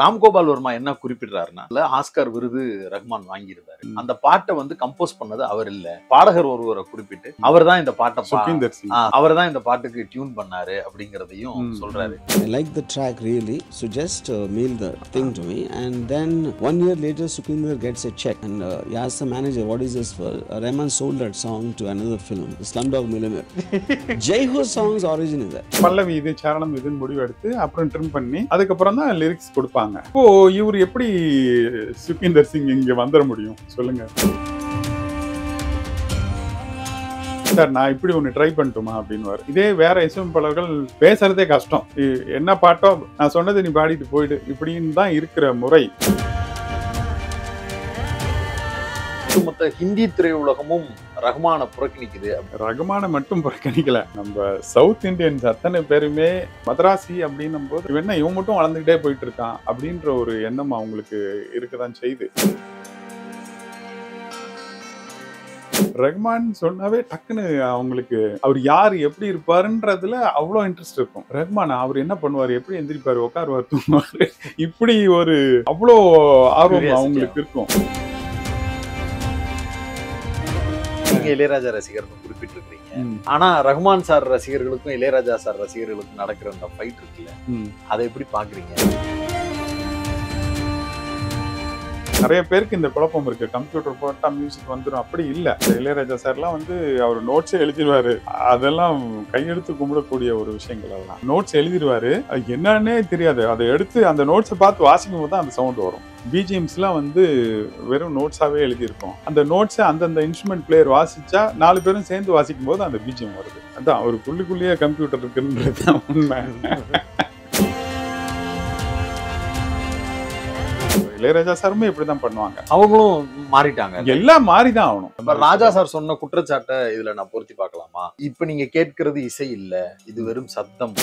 ராம்கோபால் வர்மா என்ன குறிப்பிடுறாருன்னா ஆஸ்கர் விருது ரஹ்மான் வாங்கியிருந்தாரு அந்த பாட்டை வந்து கம்போஸ் பண்ணது அவர் இல்ல பாடகர் ஒருவரை குறிப்பிட்டு அவர் தான் இந்த பாட்டை அவர் தான் இந்த பாட்டுக்கு டியூன் பண்ணாரு அப்படிங்கறதையும் சொல்றாரு like the track really so just mean the thing to me and then one year later Sukhwinder gets a cheque and யாஸ் the manager what is is for Rahman sold that song to another film Slumdog Jai Jai Ho songs origin பல்லவி இது சரணம் இதுன்னு முடிவு எடுத்து அப்புறம் trim பண்ணி அதுக்கப்புறம் தான் லிரிக்ஸ் கொடுப்பாங்க இப்போ இவர் எப்படி சுகிந்தர் சிங் இங்க வந்துட முடியும் சொல்லுங்க சார் நான் இப்படி ஒன்று ட்ரை பண்ணட்டுமா அப்படின்னு இதே வேற இசையமைப்பாளர்கள் பேசுறதே கஷ்டம் என்ன பாட்டோ நான் சொன்னது நீ பாடிட்டு போயிடு இப்படின்னு தான் இருக்கிற முறை ஒட்டுமொத்த ஹிந்தி திரையுலகமும் ரகுமான புறக்கணிக்குது ரகுமானை மட்டும் புறக்கணிக்கல நம்ம சவுத் இந்தியன்ஸ் அத்தனை பேருமே மதராசி அப்படின்னும் போது இவன் இவன் மட்டும் வளர்ந்துகிட்டே போயிட்டு இருக்கான் அப்படின்ற ஒரு எண்ணம் அவங்களுக்கு இருக்கதான் செய்யுது ரஹ்மான் சொன்னாவே டக்குன்னு அவங்களுக்கு அவர் யார் எப்படி இருப்பாருன்றதுல அவ்வளோ இன்ட்ரெஸ்ட் இருக்கும் ரஹ்மான் அவர் என்ன பண்ணுவார் எப்படி எந்திரிப்பார் உட்காருவார் தூங்குவார் இப்படி ஒரு அவ்வளோ ஆர்வம் அவங்களுக்கு இருக்கும் நீங்க இளையராஜா ரசிகர்னு குறிப்பிட்டிருக்கீங்க ஆனா ரஹ்மான் சார் ரசிகர்களுக்கும் இளையராஜா சார் ரசிகர்களுக்கும் நடக்கிற அந்த ஃபைட் இருக்குல்ல அதை எப்படி பாக்குறீங்க நிறைய பேருக்கு இந்த குழப்பம் இருக்கு கம்ப்யூட்டர் போட்டா மியூசிக் வந்துடும் அப்படி இல்லை இளையராஜா சார்லாம் வந்து அவர் நோட்ஸே எழுதிடுவாரு அதெல்லாம் கையெழுத்து கும்பிடக்கூடிய ஒரு விஷயங்கள் எல்லாம் நோட்ஸ் எழுதிடுவாரு என்னன்னே தெரியாது அதை எடுத்து அந்த நோட்ஸை பார்த்து வாசிக்கும் போது தான் அந்த சவுண்ட் வரும் பிஜிஎம்ஸ்லாம் வந்து வெறும் நோட்ஸாகவே எழுதியிருக்கோம் அந்த நோட்ஸை அந்தந்த இன்ஸ்ட்ருமெண்ட் பிளேயர் வாசித்தா நாலு பேரும் சேர்ந்து வாசிக்கும் போது அந்த பிஜிஎம் வருது அதான் ஒரு புள்ளிக்குள்ளேயே கம்ப்யூட்டர் இருக்குன்றது தான் உண்மை இளையராஜா சாருமே இப்படிதான் பண்ணுவாங்க அவங்களும் மாறிட்டாங்க எல்லாம் மாறிதான் ஆகணும் ராஜா சார் சொன்ன குற்றச்சாட்டை இதுல நான் பொருத்தி பார்க்கலாமா இப்ப நீங்க கேட்கறது இசை இல்ல இது வெறும் சத்தம்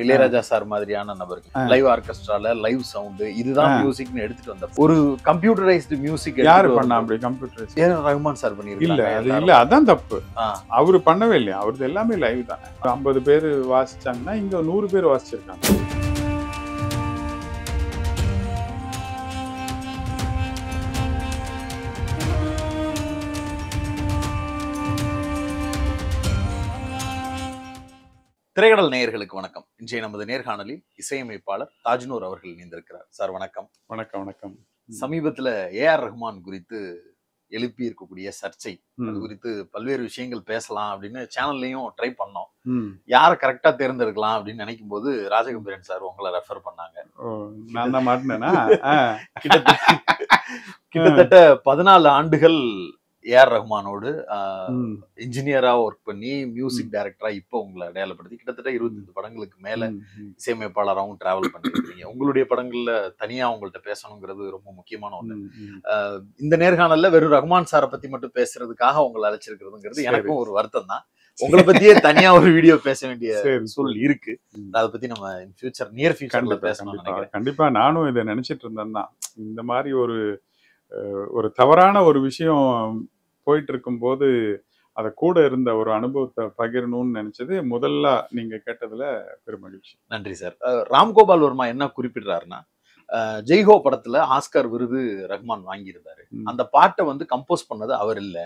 இளையராஜா சார் மாதிரியான நபருக்கு லைவ் ஆர்கெஸ்ட்ரால லைவ் சவுண்ட் இதுதான் மியூசிக்னு எடுத்துட்டு வந்த ஒரு கம்ப்யூட்டரைஸ்டு மியூசிக் யாரு பண்ணா அப்படி கம்ப்யூட்டர் ஏன் ரஹ்மான் சார் பண்ணிருக்காங்க இல்ல அது இல்ல அதான் தப்பு அவரு பண்ணவே இல்லையா அவரது எல்லாமே லைவ் தான் ஐம்பது பேர் வாசிச்சாங்கன்னா இங்க நூறு பேர் வாசிச்சிருக்காங்க திரைக்கடல் நேயர்களுக்கு வணக்கம் இன்றைய நமது நேர்காணலில் இசையமைப்பாளர் தாஜ்னூர் அவர்கள் இணைந்திருக்கிறார் சார் வணக்கம் வணக்கம் வணக்கம் சமீபத்துல ஏ ஆர் ரஹ்மான் குறித்து எழுப்பி இருக்கக்கூடிய சர்ச்சை அது குறித்து பல்வேறு விஷயங்கள் பேசலாம் அப்படின்னு சேனல்லையும் ட்ரை பண்ணோம் யாரை கரெக்டா தேர்ந்தெடுக்கலாம் அப்படின்னு நினைக்கும் போது ராஜகம்பீரன் சார் உங்களை ரெஃபர் பண்ணாங்க நான் கிட்டத்தட்ட பதினாலு ஆண்டுகள் ஏஆர் ரஹ்மானோடு இன்ஜினியராக ஒர்க் பண்ணி மியூசிக் டைரக்டராக இப்போ உங்களை அடையாளப்படுத்தி கிட்டத்தட்ட இருபத்தஞ்சு படங்களுக்கு மேலே இசையமைப்பாளராகவும் ட்ராவல் பண்ணிருக்கீங்க உங்களுடைய படங்களில் தனியாக உங்கள்கிட்ட பேசணுங்கிறது ரொம்ப முக்கியமான ஒன்று இந்த நேர்காணலில் வெறும் ரஹ்மான் சாரை பற்றி மட்டும் பேசுறதுக்காக உங்களை அழைச்சிருக்கிறதுங்கிறது எனக்கும் ஒரு வருத்தம் தான் உங்களை பத்தியே தனியா ஒரு வீடியோ பேச வேண்டிய சூழல் இருக்கு அதை பத்தி நம்ம ஃபியூச்சர் நியர் ஃபியூச்சர்ல பேசணும் கண்டிப்பா நானும் இதை நினைச்சிட்டு இருந்தேன் தான் இந்த மாதிரி ஒரு ஒரு தவறான ஒரு விஷயம் போயிட்டு இருக்கும்போது அதை கூட இருந்த ஒரு அனுபவத்தை பகிரணும்னு நினைச்சது முதல்ல நீங்க கேட்டதுல பெருமகிழ்ச்சி நன்றி சார் ராம்கோபால் வர்மா என்ன குறிப்பிடுறாருன்னா ஜெய்ஹோ படத்துல ஆஸ்கார் விருது ரஹ்மான் வாங்கியிருந்தாரு அந்த பாட்டை வந்து கம்போஸ் பண்ணது அவர் இல்ல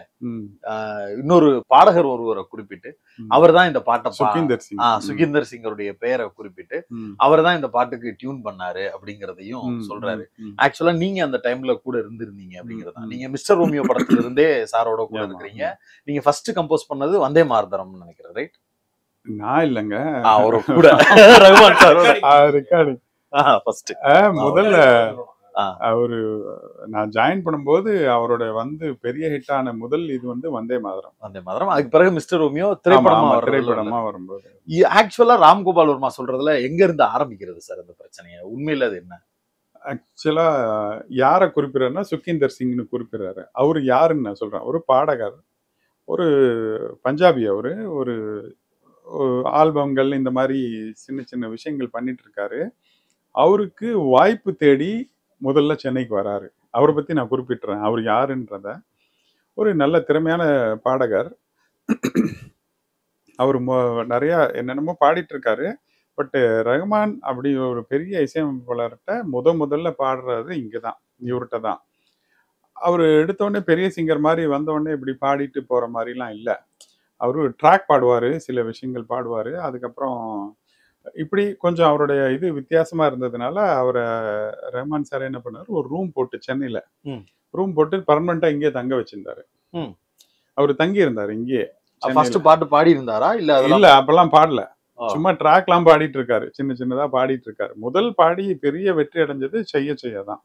இன்னொரு பாடகர் ஒருவரை குறிப்பிட்டு அவர் தான் இந்த பாட்டை சுகிந்தர் சுகிந்தர் சிங்கருடைய பெயரை குறிப்பிட்டு அவர் தான் இந்த பாட்டுக்கு டியூன் பண்ணாரு அப்படிங்கறதையும் சொல்றாரு ஆக்சுவலா நீங்க அந்த டைம்ல கூட இருந்திருந்தீங்க அப்படிங்கறதா நீங்க மிஸ்டர் ரோமியோ படத்துல இருந்தே சாரோட கூட இருக்கிறீங்க நீங்க ஃபர்ஸ்ட் கம்போஸ் பண்ணது வந்தே மாறுதரம் நினைக்கிறேன் ரைட் நான் இல்லைங்க அவரு கூட ரெக்கார்டிங் ஃபர்ஸ்ட் முதல்ல அவரு நான் ஜாயின் பண்ணும்போது அவரோட வந்து பெரிய ஹிட் ஆன முதல் இது வந்து வந்தே மாதரம் வந்தே மாதிரம் அதுக்கு பிறகு மிஸ்டர் ரோமியோ திரைப்படமா திரைப்படமா வரும்போது ஆக்சுவலா ராம்கோபால் வர்மா சொல்றதுல எங்க இருந்து ஆரம்பிக்கிறது சார் அந்த பிரச்சனையை உண்மையில அது என்ன ஆக்சுவலா யாரை குறிப்பிடறாருன்னா சுக்கிந்தர் சிங்னு குறிப்பிடறாரு அவரு யாருன்னு நான் சொல்றேன் ஒரு பாடகர் ஒரு பஞ்சாபி அவரு ஒரு ஆல்பம்கள் இந்த மாதிரி சின்ன சின்ன விஷயங்கள் பண்ணிட்டு இருக்காரு அவருக்கு வாய்ப்பு தேடி முதல்ல சென்னைக்கு வராரு அவரை பற்றி நான் குறிப்பிட்டுறேன் அவர் யாருன்றத ஒரு நல்ல திறமையான பாடகர் அவர் நிறையா என்னென்னமோ பாடிட்டு இருக்காரு பட்டு ரஹ்மான் அப்படி ஒரு பெரிய இசையமைப்பாளர்கிட்ட முத முதல்ல பாடுறது இங்கே தான் இவர்கிட்ட தான் அவர் எடுத்தோடனே பெரிய சிங்கர் மாதிரி வந்தோடனே இப்படி பாடிட்டு போகிற மாதிரிலாம் இல்லை அவர் ட்ராக் பாடுவார் சில விஷயங்கள் பாடுவார் அதுக்கப்புறம் இப்படி கொஞ்சம் அவருடைய இது வித்தியாசமா இருந்ததுனால அவரை ரஹ்மான் சார் என்ன பண்ணார் ஒரு ரூம் போட்டு சென்னையில ரூம் போட்டு பர்மனண்டா இங்கேயே தங்க வச்சிருந்தாரு அவர் தங்கி இருந்தார் இங்கேயே ஃபர்ஸ்ட் பாட்டு பாடி இருந்தாரா இல்ல இல்ல அப்பெல்லாம் பாடல சும்மா ட்ராக் எல்லாம் பாடிட்டு இருக்காரு சின்ன சின்னதா பாடிட்டு இருக்காரு முதல் பாடி பெரிய வெற்றி அடைஞ்சது செய்ய செய்யதான்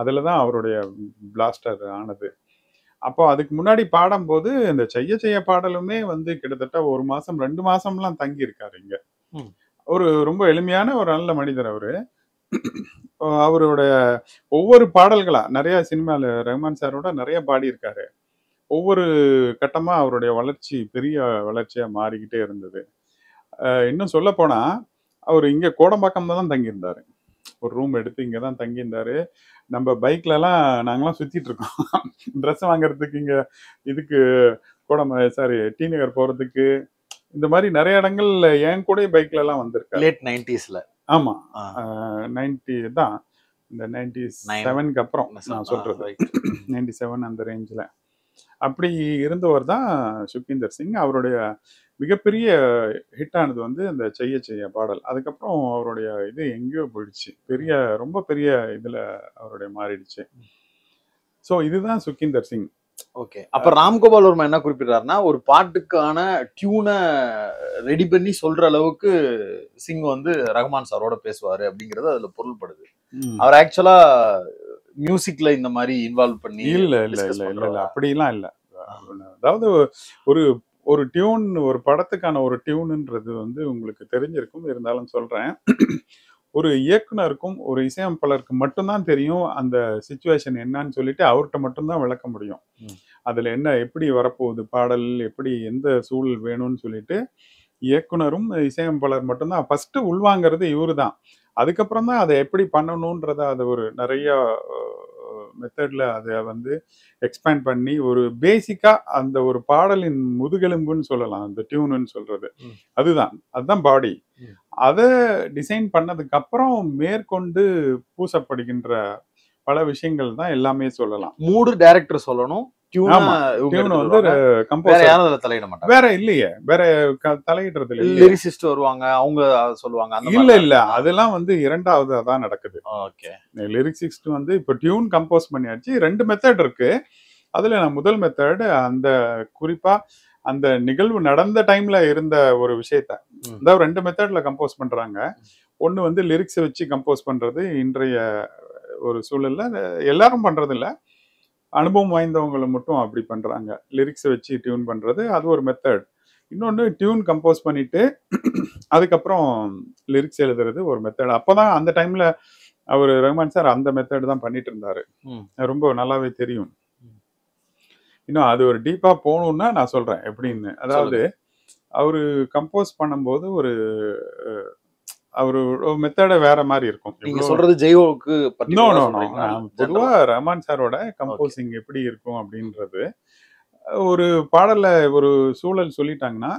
அதுலதான் அவருடைய பிளாஸ்டர் ஆனது அப்போ அதுக்கு முன்னாடி பாடும்போது இந்த செய்ய செய்ய பாடலுமே வந்து கிட்டத்தட்ட ஒரு மாசம் ரெண்டு மாசம்லாம் தங்கி இருக்காரு இங்க ஒரு ரொம்ப எளிமையான ஒரு நல்ல மனிதர் அவர் அவருடைய ஒவ்வொரு பாடல்களா நிறைய சினிமால ரஹ்மான் சாரோட நிறைய பாடியிருக்காரு ஒவ்வொரு கட்டமாக அவருடைய வளர்ச்சி பெரிய வளர்ச்சியாக மாறிக்கிட்டே இருந்தது இன்னும் சொல்ல போனா அவர் இங்கே கோடம்பாக்கம் தான் தங்கியிருந்தாரு ஒரு ரூம் எடுத்து இங்கே தான் தங்கியிருந்தாரு நம்ம பைக்லலாம் நாங்களாம் சுத்திட்டு இருக்கோம் ட்ரெஸ் வாங்குறதுக்கு இங்கே இதுக்கு கூட சாரி டி நகர் போகிறதுக்கு இந்த மாதிரி நிறைய இடங்கள்ல என் கூட பைக்ல எல்லாம் வந்திருக்கு லேட் நைன்டிஸ்ல ஆமா நைன்டி தான் இந்த நைன்டி செவனுக்கு அப்புறம் நான் சொல்றது நைன்டி செவன் அந்த ரேஞ்சில் அப்படி இருந்தவர் தான் சுக்கீந்தர் சிங் அவருடைய மிகப்பெரிய ஹிட் ஆனது வந்து இந்த செய்ய செய்ய பாடல் அதுக்கப்புறம் அவருடைய இது எங்கேயோ போயிடுச்சு பெரிய ரொம்ப பெரிய இதில் அவருடைய மாறிடுச்சு ஸோ இதுதான் சுக்கீந்தர் சிங் ஓகே அப்ப ராம்கோபால் வர்மா என்ன குறிப்பிடுறாருன்னா ஒரு பாட்டுக்கான டியூனை ரெடி பண்ணி சொல்ற அளவுக்கு சிங் வந்து ரஹ்மான் சாரோட பேசுவாரு அப்படிங்கறது அதுல பொருள்படுது அவர் ஆக்சுவலா மியூசிக்ல இந்த மாதிரி இன்வால்வ் பண்ணி இல்ல இல்ல இல்ல இல்ல இல்ல அப்படிலாம் இல்ல அதாவது ஒரு ஒரு டியூன் ஒரு படத்துக்கான ஒரு டியூனுன்றது வந்து உங்களுக்கு தெரிஞ்சிருக்கும் இருந்தாலும் சொல்றேன் ஒரு இயக்குனருக்கும் ஒரு இசையமைப்பாளருக்கும் மட்டும்தான் தெரியும் அந்த சுச்சுவேஷன் என்னன்னு சொல்லிட்டு அவர்கிட்ட மட்டும்தான் விளக்க முடியும் அதில் என்ன எப்படி வரப்போகுது பாடல் எப்படி எந்த சூழல் வேணும்னு சொல்லிட்டு இயக்குனரும் இசையமைப்பாளர் மட்டும்தான் ஃபஸ்ட்டு உள்வாங்கிறது இவரு தான் அதுக்கப்புறம் தான் அதை எப்படி பண்ணணுன்றத அது ஒரு நிறையா மெத்தடில் அதை வந்து எக்ஸ்பேண்ட் பண்ணி ஒரு பேசிக்காக அந்த ஒரு பாடலின் முதுகெலும்புன்னு சொல்லலாம் அந்த டியூனுன்னு சொல்கிறது அதுதான் அதுதான் பாடி அதை டிசைன் பண்ணதுக்கு அப்புறம் மேற்கொண்டு பூசப்படுகின்ற பல விஷயங்கள் தான் எல்லாமே சொல்லலாம் மூடு டைரக்டர் சொல்லணும் வேற இல்லையே வேற வருவாங்க அவங்க சொல்லுவாங்க இல்ல இல்ல அதெல்லாம் வந்து இரண்டாவது அதான் நடக்குது ஓகே வந்து டியூன் கம்போஸ் பண்ணியாச்சு ரெண்டு இருக்கு அதுல நான் முதல் மெத்தட் அந்த குறிப்பா அந்த நிகழ்வு நடந்த டைம்ல இருந்த ஒரு விஷயத்த ரெண்டு மெத்தட்ல கம்போஸ் பண்றாங்க ஒன்னு வந்து லிரிக்ஸ் வச்சு கம்போஸ் பண்றது இன்றைய ஒரு சூழல்ல எல்லாரும் பண்றது இல்லை அனுபவம் வாய்ந்தவங்களை மட்டும் அப்படி பண்ணுறாங்க லிரிக்ஸை வச்சு டியூன் பண்ணுறது அது ஒரு மெத்தட் இன்னொன்று டியூன் கம்போஸ் பண்ணிவிட்டு அதுக்கப்புறம் லிரிக்ஸ் எழுதுறது ஒரு மெத்தட் அப்போ தான் அந்த டைமில் அவர் ரஹ்மான் சார் அந்த மெத்தட் தான் பண்ணிட்டு இருந்தார் ரொம்ப நல்லாவே தெரியும் இன்னும் அது ஒரு டீப்பாக போகணுன்னா நான் சொல்கிறேன் எப்படின்னு அதாவது அவர் கம்போஸ் பண்ணும்போது ஒரு அவர் மெத்தடை வேற மாதிரி இருக்கும் நீங்க சொல்றது நோ நோ நோ பொதுவா ரஹ்மான் சாரோட கம்போசிங் எப்படி இருக்கும் அப்படின்றது ஒரு பாடல ஒரு சூழல் சொல்லிட்டாங்கன்னா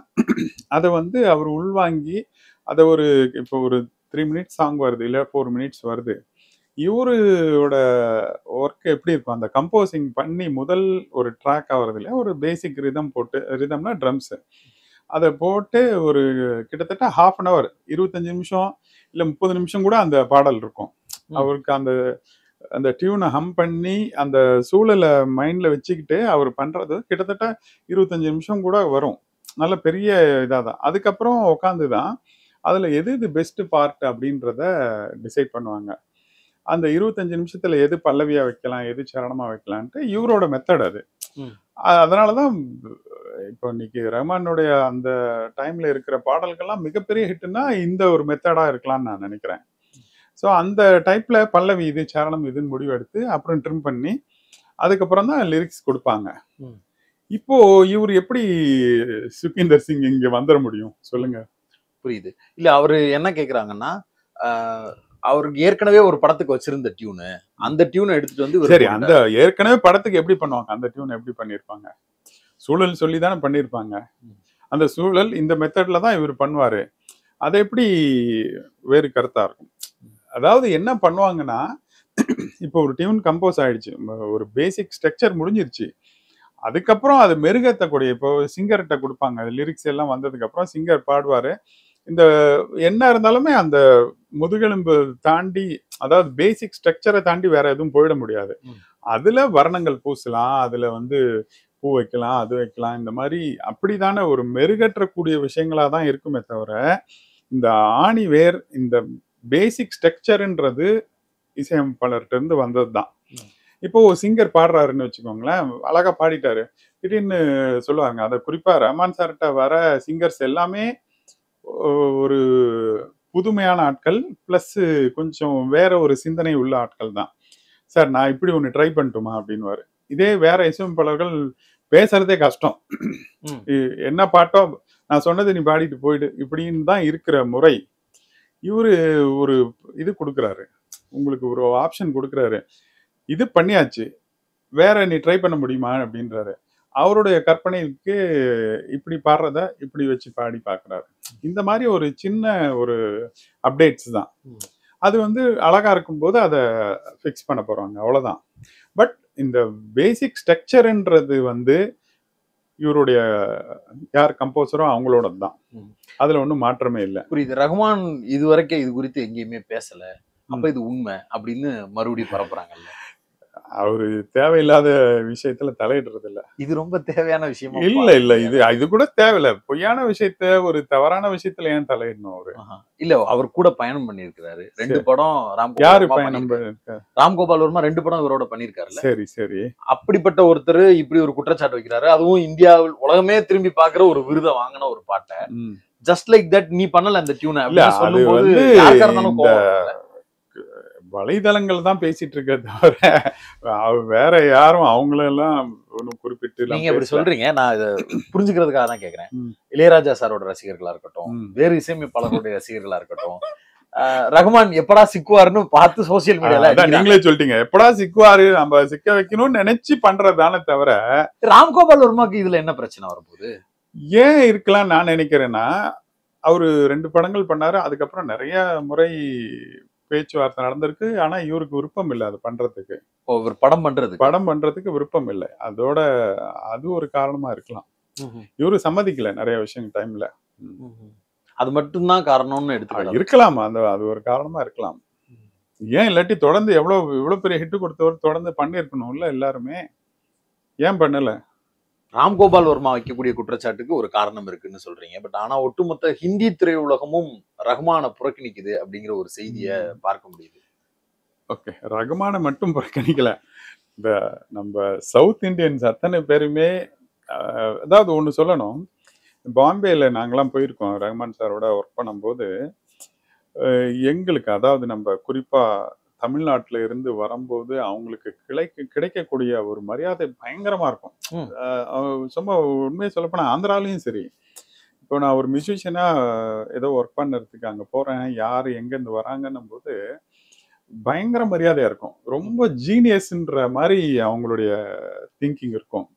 அதை வந்து அவர் உள்வாங்கி அதை ஒரு இப்போ ஒரு த்ரீ மினிட்ஸ் சாங் வருது இல்லை ஃபோர் மினிட்ஸ் வருது இவரோட ஒர்க் எப்படி இருக்கும் அந்த கம்போசிங் பண்ணி முதல் ஒரு ட்ராக் ஆகிறது இல்லையா ஒரு பேசிக் ரிதம் போட்டு ரிதம்னா ட்ரம்ஸு அதை போட்டு ஒரு கிட்டத்தட்ட ஹாஃப் அன் அவர் இருபத்தஞ்சு நிமிஷம் இல்லை முப்பது நிமிஷம் கூட அந்த பாடல் இருக்கும் அவருக்கு அந்த அந்த டியூனை ஹம் பண்ணி அந்த சூழலை மைண்டில் வச்சுக்கிட்டு அவர் பண்ணுறது கிட்டத்தட்ட இருபத்தஞ்சு நிமிஷம் கூட வரும் நல்ல பெரிய இதாக தான் அதுக்கப்புறம் உட்காந்து தான் அதில் எது இது பெஸ்ட் பார்ட் அப்படின்றத டிசைட் பண்ணுவாங்க அந்த இருபத்தஞ்சு நிமிஷத்தில் எது பல்லவியாக வைக்கலாம் எது சரணமாக வைக்கலான்ட்டு இவரோட மெத்தட் அது அதனால தான் இப்போ இன்னைக்கு ரஹ்மானுடைய அந்த டைம்ல இருக்கிற பாடல்கள்லாம் மிகப்பெரிய ஹிட்டுன்னா இந்த ஒரு மெத்தடா இருக்கலாம்னு நான் நினைக்கிறேன் ஸோ அந்த டைப்பில் பல்லவி இது சரணம் இதுன்னு முடிவு எடுத்து அப்புறம் ட்ரிம் பண்ணி அதுக்கப்புறம் தான் லிரிக்ஸ் கொடுப்பாங்க இப்போ இவர் எப்படி சுகிந்தர் சிங் இங்கே வந்துட முடியும் சொல்லுங்க புரியுது இல்லை அவர் என்ன கேட்குறாங்கன்னா அவருக்கு ஏற்கனவே ஒரு படத்துக்கு வச்சிருந்த டியூனு அந்த டியூனை எடுத்துட்டு வந்து சரி அந்த ஏற்கனவே படத்துக்கு எப்படி பண்ணுவாங்க அந்த டியூன் எப்படி பண்ணியிருப்பாங்க சூழல் சொல்லி தானே பண்ணியிருப்பாங்க அந்த சூழல் இந்த மெத்தட்ல தான் இவர் பண்ணுவாரு அதை எப்படி வேறு கருத்தா இருக்கும் அதாவது என்ன பண்ணுவாங்கன்னா இப்போ ஒரு டியூன் கம்போஸ் ஆயிடுச்சு ஒரு பேசிக் ஸ்ட்ரக்சர் முடிஞ்சிருச்சு அதுக்கப்புறம் அது மெருகத்தக்கூடிய இப்போ சிங்கர்கிட்ட கொடுப்பாங்க லிரிக்ஸ் எல்லாம் வந்ததுக்கு அப்புறம் சிங்கர் பாடுவாரு இந்த என்ன இருந்தாலுமே அந்த முதுகெலும்பு தாண்டி அதாவது பேசிக் ஸ்ட்ரக்சரை தாண்டி வேற எதுவும் போயிட முடியாது அதுல வர்ணங்கள் பூசலாம் அதுல வந்து பூ வைக்கலாம் அது வைக்கலாம் இந்த மாதிரி அப்படிதான ஒரு மெருகற்றக்கூடிய விஷயங்களா தான் இருக்குமே தவிர இந்த ஆணி வேர் இந்த பேசிக் ஸ்ட்ரக்சருன்றது இசையமைப்பாளர்கிட்ட இருந்து வந்தது தான் இப்போ சிங்கர் பாடுறாருன்னு வச்சுக்கோங்களேன் அழகா பாடிட்டாரு திடீர்னு சொல்லுவாங்க அதை குறிப்பா ரமான் சார்கிட்ட வர சிங்கர்ஸ் எல்லாமே ஒரு புதுமையான ஆட்கள் ப்ளஸ்ஸு கொஞ்சம் வேற ஒரு சிந்தனை உள்ள ஆட்கள் தான் சார் நான் இப்படி ஒன்று ட்ரை பண்ணட்டுமா அப்படின்வாரு இதே வேற இசையமைப்பாளர்கள் பேசுறதே கஷ்டம் என்ன பாட்டோ நான் சொன்னது நீ பாடிட்டு போயிடு இப்படின்னு தான் இருக்கிற முறை இவர் ஒரு இது கொடுக்குறாரு உங்களுக்கு ஒரு ஆப்ஷன் கொடுக்குறாரு இது பண்ணியாச்சு வேற நீ ட்ரை பண்ண முடியுமா அப்படின்றாரு அவருடைய கற்பனைக்கு இப்படி பாடுறத இப்படி வச்சு பாடி பார்க்குறாரு இந்த மாதிரி ஒரு சின்ன ஒரு அப்டேட்ஸ் தான் அது வந்து அழகாக இருக்கும்போது அதை ஃபிக்ஸ் பண்ண போகிறாங்க அவ்வளோதான் பட் இந்த பேசிக் ஸ்ட்ரக்சருன்றது வந்து இவருடைய யார் கம்போசரோ அவங்களோட தான் அதில் ஒன்றும் மாற்றமே இல்லை புரியுது ரகுமான் இது வரைக்கும் இது குறித்து எங்கேயுமே பேசலை அப்போ இது உண்மை அப்படின்னு மறுபடியும் பரப்புகிறாங்கல்ல அவரு தேவையில்லாத விஷயத்துல தலையிடுறது இல்ல இது ரொம்ப தேவையான விஷயம் இல்ல இல்ல இது இது கூட தேவையில்ல பொய்யான விஷயத்த ஒரு தவறான விஷயத்துல ஏன் தலையிடணும் அவரு இல்ல அவர் கூட பயணம் பண்ணிருக்கிறாரு ரெண்டு படம் ராம் யாரு பயணம் ராம்கோபால் வர்மா ரெண்டு படம் இவரோட பண்ணிருக்காரு சரி சரி அப்படிப்பட்ட ஒருத்தர் இப்படி ஒரு குற்றச்சாட்டு வைக்கிறாரு அதுவும் இந்தியாவில் உலகமே திரும்பி பாக்குற ஒரு விருதை வாங்கின ஒரு பாட்டை ஜஸ்ட் லைக் தட் நீ பண்ணல அந்த டியூனை வலைதளங்கள் தான் பேசிட்டு இருக்க தவிர வேற யாரும் அவங்களெல்லாம் ஒன்றும் குறிப்பிட்டு நீங்க இப்படி சொல்றீங்க நான் இதை புரிஞ்சுக்கிறதுக்காக தான் கேட்குறேன் இளையராஜா சாரோட ரசிகர்களா இருக்கட்டும் வேறு இசையமைப்பாளர்களுடைய ரசிகர்களா இருக்கட்டும் ரகுமான் எப்படா சிக்குவாருன்னு பார்த்து சோசியல் மீடியால நீங்களே சொல்லிட்டீங்க எப்படா சிக்குவாரு நம்ம சிக்க வைக்கணும்னு நினைச்சு பண்றதானே தவிர ராம்கோபால் வர்மாக்கு இதுல என்ன பிரச்சனை வரும்போது ஏன் இருக்கலாம் நான் நினைக்கிறேன்னா அவரு ரெண்டு படங்கள் பண்ணாரு அதுக்கப்புறம் நிறைய முறை பேச்சுவார்த்தை நடந்திருக்கு ஆனா இவருக்கு விருப்பம் இல்லை அது பண்றதுக்கு ஒவ்வொரு படம் பண்றது படம் பண்றதுக்கு விருப்பம் இல்லை அதோட அது ஒரு காரணமா இருக்கலாம் இவரு சம்மதிக்கல நிறைய விஷயம் டைம்ல அது மட்டும்தான் காரணம்னு எடுத்து இருக்கலாம் அந்த அது ஒரு காரணமா இருக்கலாம் ஏன் இல்லாட்டி தொடர்ந்து எவ்வளவு இவ்வளவு பெரிய ஹிட் கொடுத்தவர் தொடர்ந்து பண்ணிருக்கணும்ல எல்லாருமே ஏன் பண்ணல ராம்கோபால் வர்மா வைக்கக்கூடிய குற்றச்சாட்டுக்கு ஒரு காரணம் இருக்குன்னு சொல்றீங்க பட் ஆனா ஒட்டுமொத்த ஹிந்தி திரையுலகமும் ரஹ்மான புறக்கணிக்குது அப்படிங்கிற ஒரு செய்தியை பார்க்க முடியுது ஓகே ரகுமான மட்டும் புறக்கணிக்கல இந்த நம்ம சவுத் இண்டியன்ஸ் அத்தனை பேருமே அதாவது ஒன்று சொல்லணும் பாம்பேயில் நாங்களாம் போயிருக்கோம் ரஹ்மான் சாரோட ஒர்க் பண்ணும்போது எங்களுக்கு அதாவது நம்ம குறிப்பாக தமிழ்நாட்டில் இருந்து வரும்போது அவங்களுக்கு கிடைக்க கிடைக்கக்கூடிய ஒரு மரியாதை பயங்கரமாக இருக்கும் சும்மா உண்மையை சொல்லப்போனால் ஆந்திராலையும் சரி இப்போ நான் ஒரு மியூசிஷியனாக ஏதோ ஒர்க் பண்ணுறதுக்கு அங்கே போகிறேன் யார் எங்கேருந்து வராங்கன்னும் போது பயங்கர மரியாதையாக இருக்கும் ரொம்ப ஜீனியஸ்ன்ற மாதிரி அவங்களுடைய திங்கிங் இருக்கும்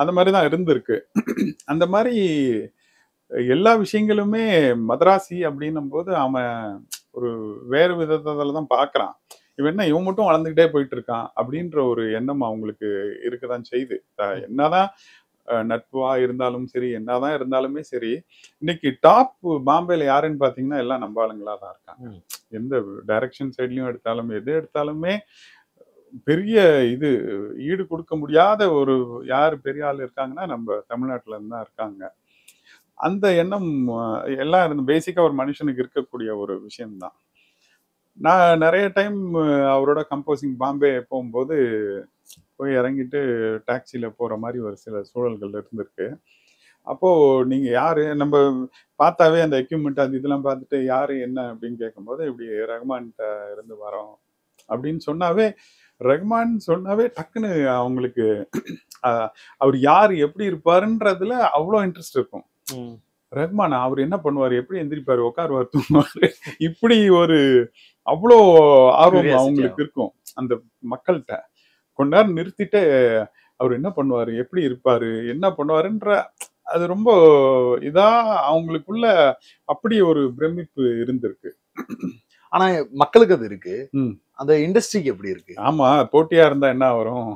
அந்த மாதிரி தான் இருந்திருக்கு அந்த மாதிரி எல்லா விஷயங்களுமே மதராசி அப்படின்னும் போது அவன் ஒரு வேறு விதத்தில் தான் பார்க்குறான் இவன் என்ன இவன் மட்டும் வளர்ந்துக்கிட்டே போயிட்டு இருக்கான் அப்படின்ற ஒரு எண்ணம் அவங்களுக்கு இருக்கதான் செய்யுது என்னதான் நட்புவா இருந்தாலும் சரி என்னதான் இருந்தாலுமே சரி இன்னைக்கு டாப் பாம்பேல யாருன்னு பாத்தீங்கன்னா எல்லாம் நம்ப ஆளுங்களா தான் இருக்காங்க எந்த டைரக்ஷன் சைட்லயும் எடுத்தாலும் எது எடுத்தாலுமே பெரிய இது ஈடு கொடுக்க முடியாத ஒரு யார் பெரிய ஆள் இருக்காங்கன்னா நம்ம தமிழ்நாட்டுல இருந்தா தான் இருக்காங்க அந்த எண்ணம் எல்லாம் பேசிக்கா ஒரு மனுஷனுக்கு இருக்கக்கூடிய ஒரு விஷயம்தான் நான் நிறைய டைம் அவரோட கம்போசிங் பாம்பே போகும்போது போய் இறங்கிட்டு டாக்ஸியில் போகிற மாதிரி ஒரு சில சூழல்கள் இருந்திருக்கு அப்போது நீங்கள் யார் நம்ம பார்த்தாவே அந்த எக்யூப்மெண்ட் அது இதெல்லாம் பார்த்துட்டு யார் என்ன அப்படின்னு கேட்கும்போது இப்படி ரஹ்மான்கிட்ட இருந்து வரோம் அப்படின்னு சொன்னாவே ரஹ்மான் சொன்னாவே டக்குன்னு அவங்களுக்கு அவர் யார் எப்படி இருப்பாருன்றதுல அவ்வளோ இன்ட்ரெஸ்ட் இருக்கும் ரஹ்மானா அவர் என்ன பண்ணுவார் எப்படி எந்திரிப்பார் உட்காருவார் தூங்குவார் இப்படி ஒரு அவ்வளோ ஆர்வம் அவங்களுக்கு இருக்கும் அந்த மக்கள்கிட்ட கொஞ்ச நேரம் நிறுத்திட்டு அவர் என்ன பண்ணுவார் எப்படி இருப்பார் என்ன பண்ணுவாருன்ற அது ரொம்ப இதாக அவங்களுக்குள்ள அப்படி ஒரு பிரமிப்பு இருந்திருக்கு ஆனால் மக்களுக்கு அது இருக்கு அந்த இண்டஸ்ட்ரிக்கு எப்படி இருக்கு ஆமாம் போட்டியாக இருந்தால் என்ன வரும்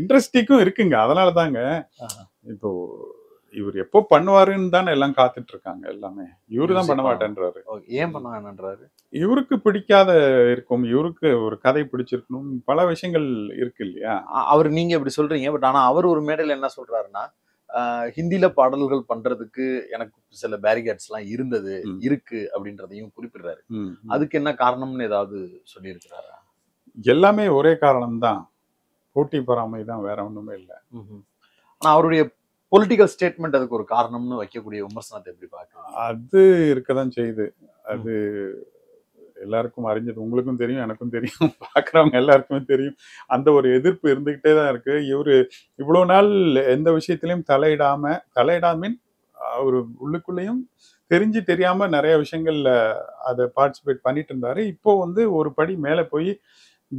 இண்டஸ்ட்ரிக்கும் இருக்குங்க அதனால தாங்க இப்போ இவர் எப்போ பண்ணுவாருன்னு தானே எல்லாம் காத்துட்டு இருக்காங்க எல்லாமே இவரு தான் பண்ண மாட்டேன்றாரு ஏன் பண்ணுவாங்கன்றாரு இவருக்கு பிடிக்காத இருக்கும் இவருக்கு ஒரு கதை பிடிச்சிருக்கணும் பல விஷயங்கள் இருக்கு இல்லையா அவர் நீங்க இப்படி சொல்றீங்க பட் ஆனா அவர் ஒரு மேடையில் என்ன சொல்றாருன்னா ஹிந்தியில பாடல்கள் பண்றதுக்கு எனக்கு சில பேரிகேட்ஸ் எல்லாம் இருந்தது இருக்கு அப்படின்றதையும் குறிப்பிடுறாரு அதுக்கு என்ன காரணம்னு ஏதாவது சொல்லியிருக்கிறாரா எல்லாமே ஒரே காரணம் தான் போட்டி பொறாமை தான் வேற ஒண்ணுமே இல்லை ஆனா அவருடைய பொலிட்டிக்கல் ஸ்டேட்மெண்ட் அதுக்கு ஒரு காரணம்னு வைக்கக்கூடிய விமர்சனத்தை எப்படி பார்க்கலாம் அது இருக்க தான் செய்யுது அது எல்லாருக்கும் அறிஞ்சது உங்களுக்கும் தெரியும் எனக்கும் தெரியும் பார்க்குறவங்க எல்லாருக்குமே தெரியும் அந்த ஒரு எதிர்ப்பு இருந்துக்கிட்டே தான் இருக்குது இவர் இவ்வளோ நாள் எந்த விஷயத்திலையும் தலையிடாமல் தலையிடாமின் அவர் உள்ளுக்குள்ளேயும் தெரிஞ்சு தெரியாமல் நிறைய விஷயங்களில் அதை பார்ட்டிசிபேட் பண்ணிட்டு இருந்தாரு இப்போ வந்து ஒரு படி மேலே போய்